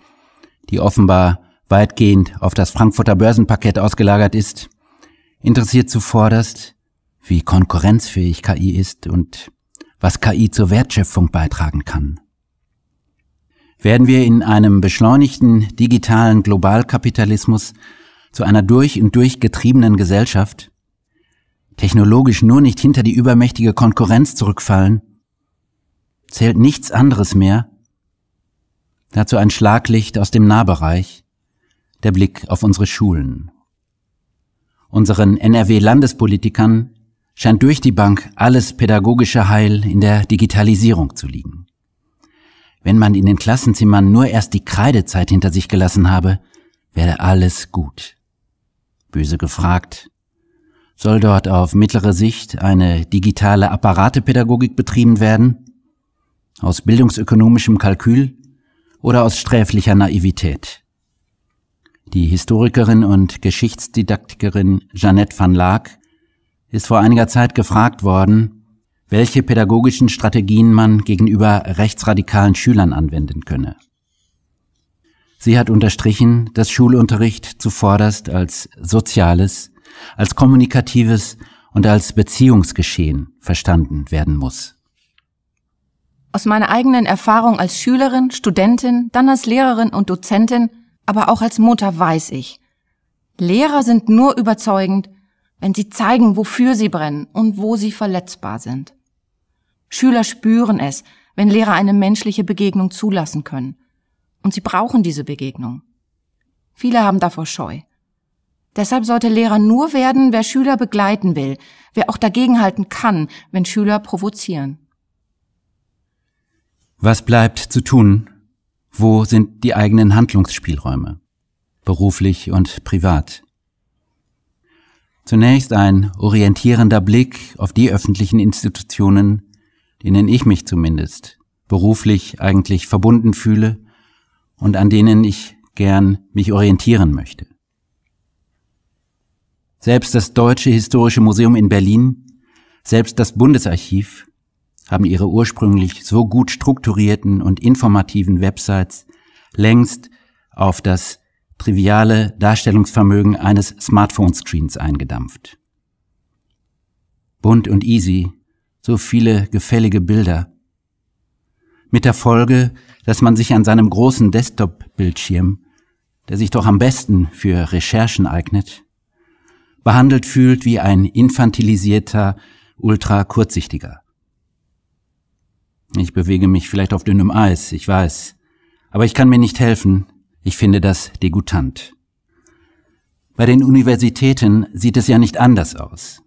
die offenbar weitgehend auf das Frankfurter Börsenpaket ausgelagert ist, interessiert zuvorderst, wie konkurrenzfähig KI ist und was KI zur Wertschöpfung beitragen kann. Werden wir in einem beschleunigten digitalen Globalkapitalismus zu einer durch und durch getriebenen Gesellschaft, technologisch nur nicht hinter die übermächtige Konkurrenz zurückfallen, zählt nichts anderes mehr. Dazu ein Schlaglicht aus dem Nahbereich, der Blick auf unsere Schulen. Unseren NRW-Landespolitikern scheint durch die Bank alles pädagogische Heil in der Digitalisierung zu liegen. Wenn man in den Klassenzimmern nur erst die Kreidezeit hinter sich gelassen habe, werde alles gut. Böse gefragt, soll dort auf mittlere Sicht eine digitale Apparatepädagogik betrieben werden? Aus bildungsökonomischem Kalkül oder aus sträflicher Naivität? Die Historikerin und Geschichtsdidaktikerin Jeanette van Laak ist vor einiger Zeit gefragt worden, welche pädagogischen Strategien man gegenüber rechtsradikalen Schülern anwenden könne. Sie hat unterstrichen, dass Schulunterricht zuvorderst als soziales als kommunikatives und als Beziehungsgeschehen verstanden werden muss. Aus meiner eigenen Erfahrung als Schülerin, Studentin, dann als Lehrerin und Dozentin, aber auch als Mutter weiß ich, Lehrer sind nur überzeugend, wenn sie zeigen, wofür sie brennen und wo sie verletzbar sind. Schüler spüren es, wenn Lehrer eine menschliche Begegnung zulassen können. Und sie brauchen diese Begegnung. Viele haben davor Scheu. Deshalb sollte Lehrer nur werden, wer Schüler begleiten will, wer auch dagegenhalten kann, wenn Schüler provozieren. Was bleibt zu tun? Wo sind die eigenen Handlungsspielräume? Beruflich und privat. Zunächst ein orientierender Blick auf die öffentlichen Institutionen, denen ich mich zumindest beruflich eigentlich verbunden fühle und an denen ich gern mich orientieren möchte. Selbst das Deutsche Historische Museum in Berlin, selbst das Bundesarchiv haben ihre ursprünglich so gut strukturierten und informativen Websites längst auf das triviale Darstellungsvermögen eines Smartphone-Screens eingedampft. Bunt und easy, so viele gefällige Bilder. Mit der Folge, dass man sich an seinem großen Desktop-Bildschirm, der sich doch am besten für Recherchen eignet, behandelt fühlt wie ein infantilisierter, ultra kurzsichtiger. Ich bewege mich vielleicht auf dünnem Eis, ich weiß. Aber ich kann mir nicht helfen. Ich finde das degutant. Bei den Universitäten sieht es ja nicht anders aus.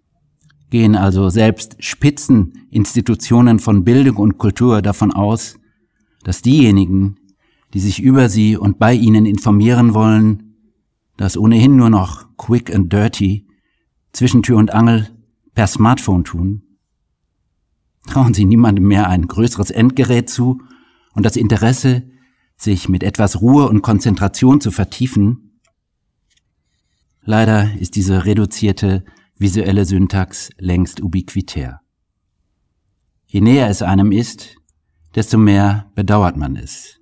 Gehen also selbst Spitzeninstitutionen von Bildung und Kultur davon aus, dass diejenigen, die sich über sie und bei ihnen informieren wollen, das ohnehin nur noch quick and dirty zwischen Tür und Angel per Smartphone tun? Trauen Sie niemandem mehr ein größeres Endgerät zu und das Interesse, sich mit etwas Ruhe und Konzentration zu vertiefen? Leider ist diese reduzierte visuelle Syntax längst ubiquitär. Je näher es einem ist, desto mehr bedauert man es.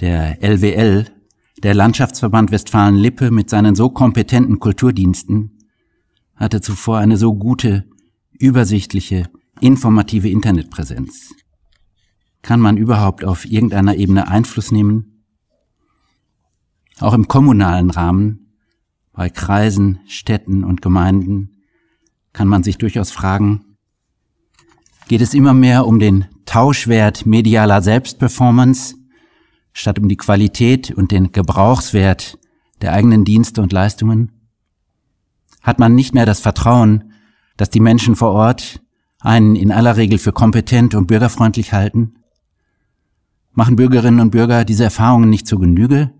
Der LWL der Landschaftsverband Westfalen-Lippe mit seinen so kompetenten Kulturdiensten hatte zuvor eine so gute, übersichtliche, informative Internetpräsenz. Kann man überhaupt auf irgendeiner Ebene Einfluss nehmen? Auch im kommunalen Rahmen, bei Kreisen, Städten und Gemeinden, kann man sich durchaus fragen, geht es immer mehr um den Tauschwert medialer Selbstperformance statt um die Qualität und den Gebrauchswert der eigenen Dienste und Leistungen? Hat man nicht mehr das Vertrauen, dass die Menschen vor Ort einen in aller Regel für kompetent und bürgerfreundlich halten? Machen Bürgerinnen und Bürger diese Erfahrungen nicht zur Genüge?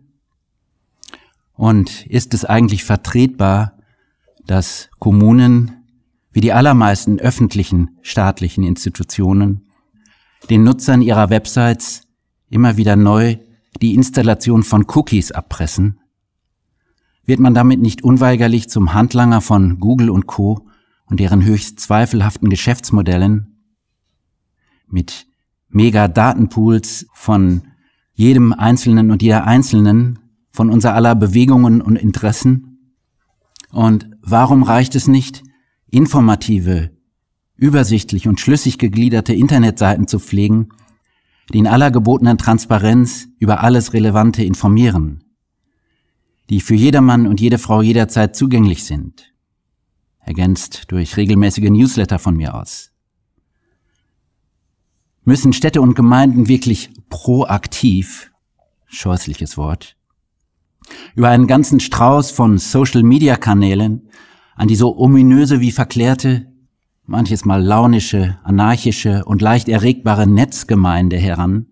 Und ist es eigentlich vertretbar, dass Kommunen wie die allermeisten öffentlichen staatlichen Institutionen den Nutzern ihrer Websites immer wieder neu die Installation von Cookies abpressen, wird man damit nicht unweigerlich zum Handlanger von Google und Co. und deren höchst zweifelhaften Geschäftsmodellen mit Mega-Datenpools von jedem Einzelnen und jeder Einzelnen, von unser aller Bewegungen und Interessen? Und warum reicht es nicht, informative, übersichtlich und schlüssig gegliederte Internetseiten zu pflegen, die in aller gebotenen Transparenz über alles Relevante informieren, die für jedermann und jede Frau jederzeit zugänglich sind, ergänzt durch regelmäßige Newsletter von mir aus. Müssen Städte und Gemeinden wirklich proaktiv, scheußliches Wort, über einen ganzen Strauß von Social-Media-Kanälen an die so ominöse wie verklärte manches Mal launische, anarchische und leicht erregbare Netzgemeinde heran,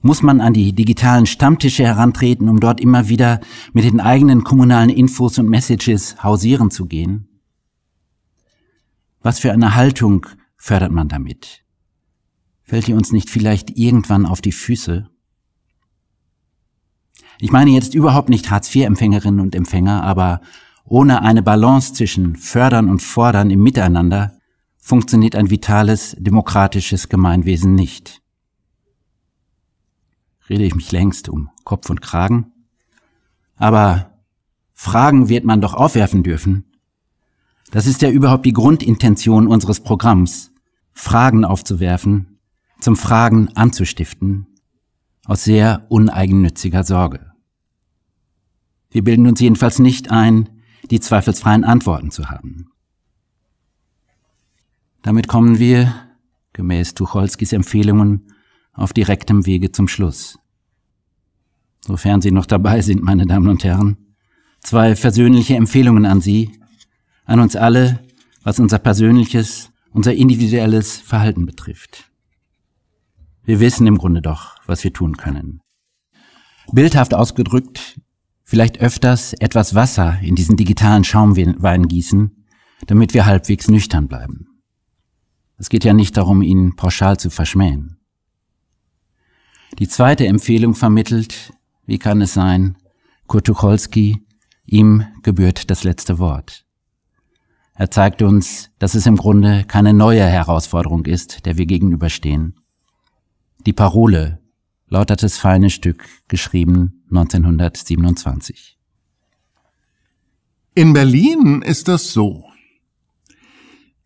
muss man an die digitalen Stammtische herantreten, um dort immer wieder mit den eigenen kommunalen Infos und Messages hausieren zu gehen? Was für eine Haltung fördert man damit? Fällt ihr uns nicht vielleicht irgendwann auf die Füße? Ich meine jetzt überhaupt nicht Hartz-IV-Empfängerinnen und Empfänger, aber ohne eine Balance zwischen Fördern und Fordern im Miteinander funktioniert ein vitales demokratisches Gemeinwesen nicht. Rede ich mich längst um Kopf und Kragen? Aber Fragen wird man doch aufwerfen dürfen. Das ist ja überhaupt die Grundintention unseres Programms, Fragen aufzuwerfen, zum Fragen anzustiften, aus sehr uneigennütziger Sorge. Wir bilden uns jedenfalls nicht ein, die zweifelsfreien Antworten zu haben. Damit kommen wir, gemäß Tucholskis Empfehlungen, auf direktem Wege zum Schluss. Sofern Sie noch dabei sind, meine Damen und Herren, zwei versöhnliche Empfehlungen an Sie, an uns alle, was unser persönliches, unser individuelles Verhalten betrifft. Wir wissen im Grunde doch, was wir tun können. Bildhaft ausgedrückt Vielleicht öfters etwas Wasser in diesen digitalen Schaumwein gießen, damit wir halbwegs nüchtern bleiben. Es geht ja nicht darum, ihn pauschal zu verschmähen. Die zweite Empfehlung vermittelt, wie kann es sein, Kurt Tucholsky, ihm gebührt das letzte Wort. Er zeigt uns, dass es im Grunde keine neue Herausforderung ist, der wir gegenüberstehen. Die Parole lautertes feine Stück, geschrieben 1927. In Berlin ist das so.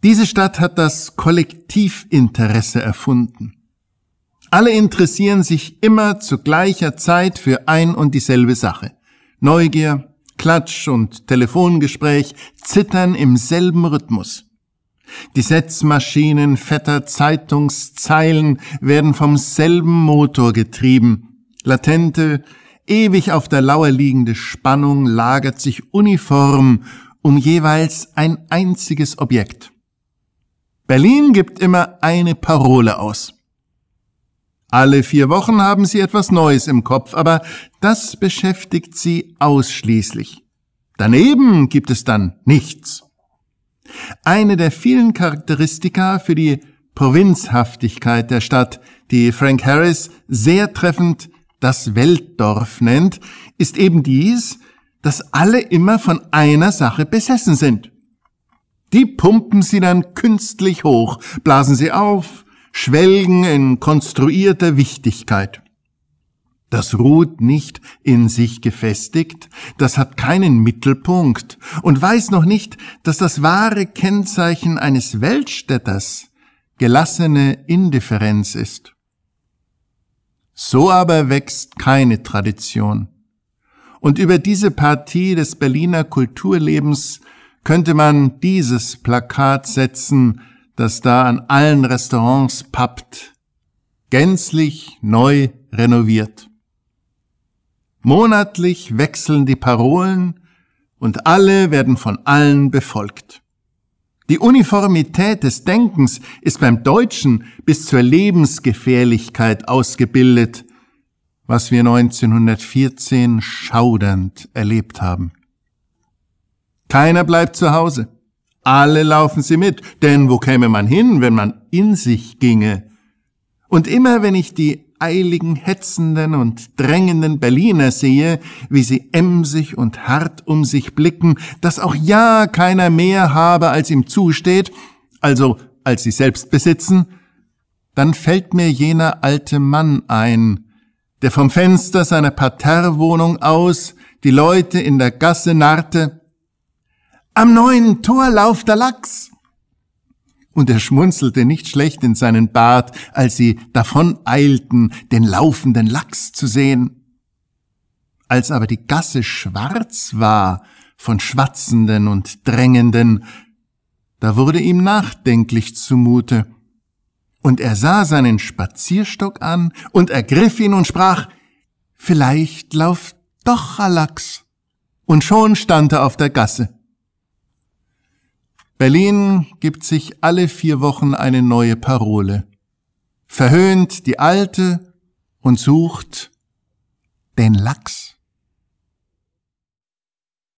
Diese Stadt hat das Kollektivinteresse erfunden. Alle interessieren sich immer zu gleicher Zeit für ein und dieselbe Sache. Neugier, Klatsch und Telefongespräch zittern im selben Rhythmus. Gesetzmaschinen fetter Zeitungszeilen werden vom selben Motor getrieben. Latente, ewig auf der Lauer liegende Spannung lagert sich uniform um jeweils ein einziges Objekt. Berlin gibt immer eine Parole aus. Alle vier Wochen haben sie etwas Neues im Kopf, aber das beschäftigt sie ausschließlich. Daneben gibt es dann nichts. Eine der vielen Charakteristika für die Provinzhaftigkeit der Stadt, die Frank Harris sehr treffend das Weltdorf nennt, ist eben dies, dass alle immer von einer Sache besessen sind. Die pumpen sie dann künstlich hoch, blasen sie auf, schwelgen in konstruierter Wichtigkeit. Das ruht nicht in sich gefestigt, das hat keinen Mittelpunkt und weiß noch nicht, dass das wahre Kennzeichen eines Weltstädters gelassene Indifferenz ist. So aber wächst keine Tradition. Und über diese Partie des Berliner Kulturlebens könnte man dieses Plakat setzen, das da an allen Restaurants pappt. Gänzlich neu renoviert. Monatlich wechseln die Parolen und alle werden von allen befolgt. Die Uniformität des Denkens ist beim Deutschen bis zur Lebensgefährlichkeit ausgebildet, was wir 1914 schaudernd erlebt haben. Keiner bleibt zu Hause. Alle laufen sie mit, denn wo käme man hin, wenn man in sich ginge? Und immer wenn ich die eiligen, hetzenden und drängenden Berliner sehe, wie sie emsig und hart um sich blicken, dass auch ja keiner mehr habe, als ihm zusteht, also als sie selbst besitzen, dann fällt mir jener alte Mann ein, der vom Fenster seiner Parterrewohnung aus die Leute in der Gasse narrte, am neuen Tor lauft der Lachs und er schmunzelte nicht schlecht in seinen Bart, als sie davon eilten, den laufenden Lachs zu sehen. Als aber die Gasse schwarz war von Schwatzenden und Drängenden, da wurde ihm nachdenklich zumute. Und er sah seinen Spazierstock an und ergriff ihn und sprach, vielleicht lauft doch Lachs. Und schon stand er auf der Gasse. Berlin gibt sich alle vier Wochen eine neue Parole, verhöhnt die alte und sucht den Lachs.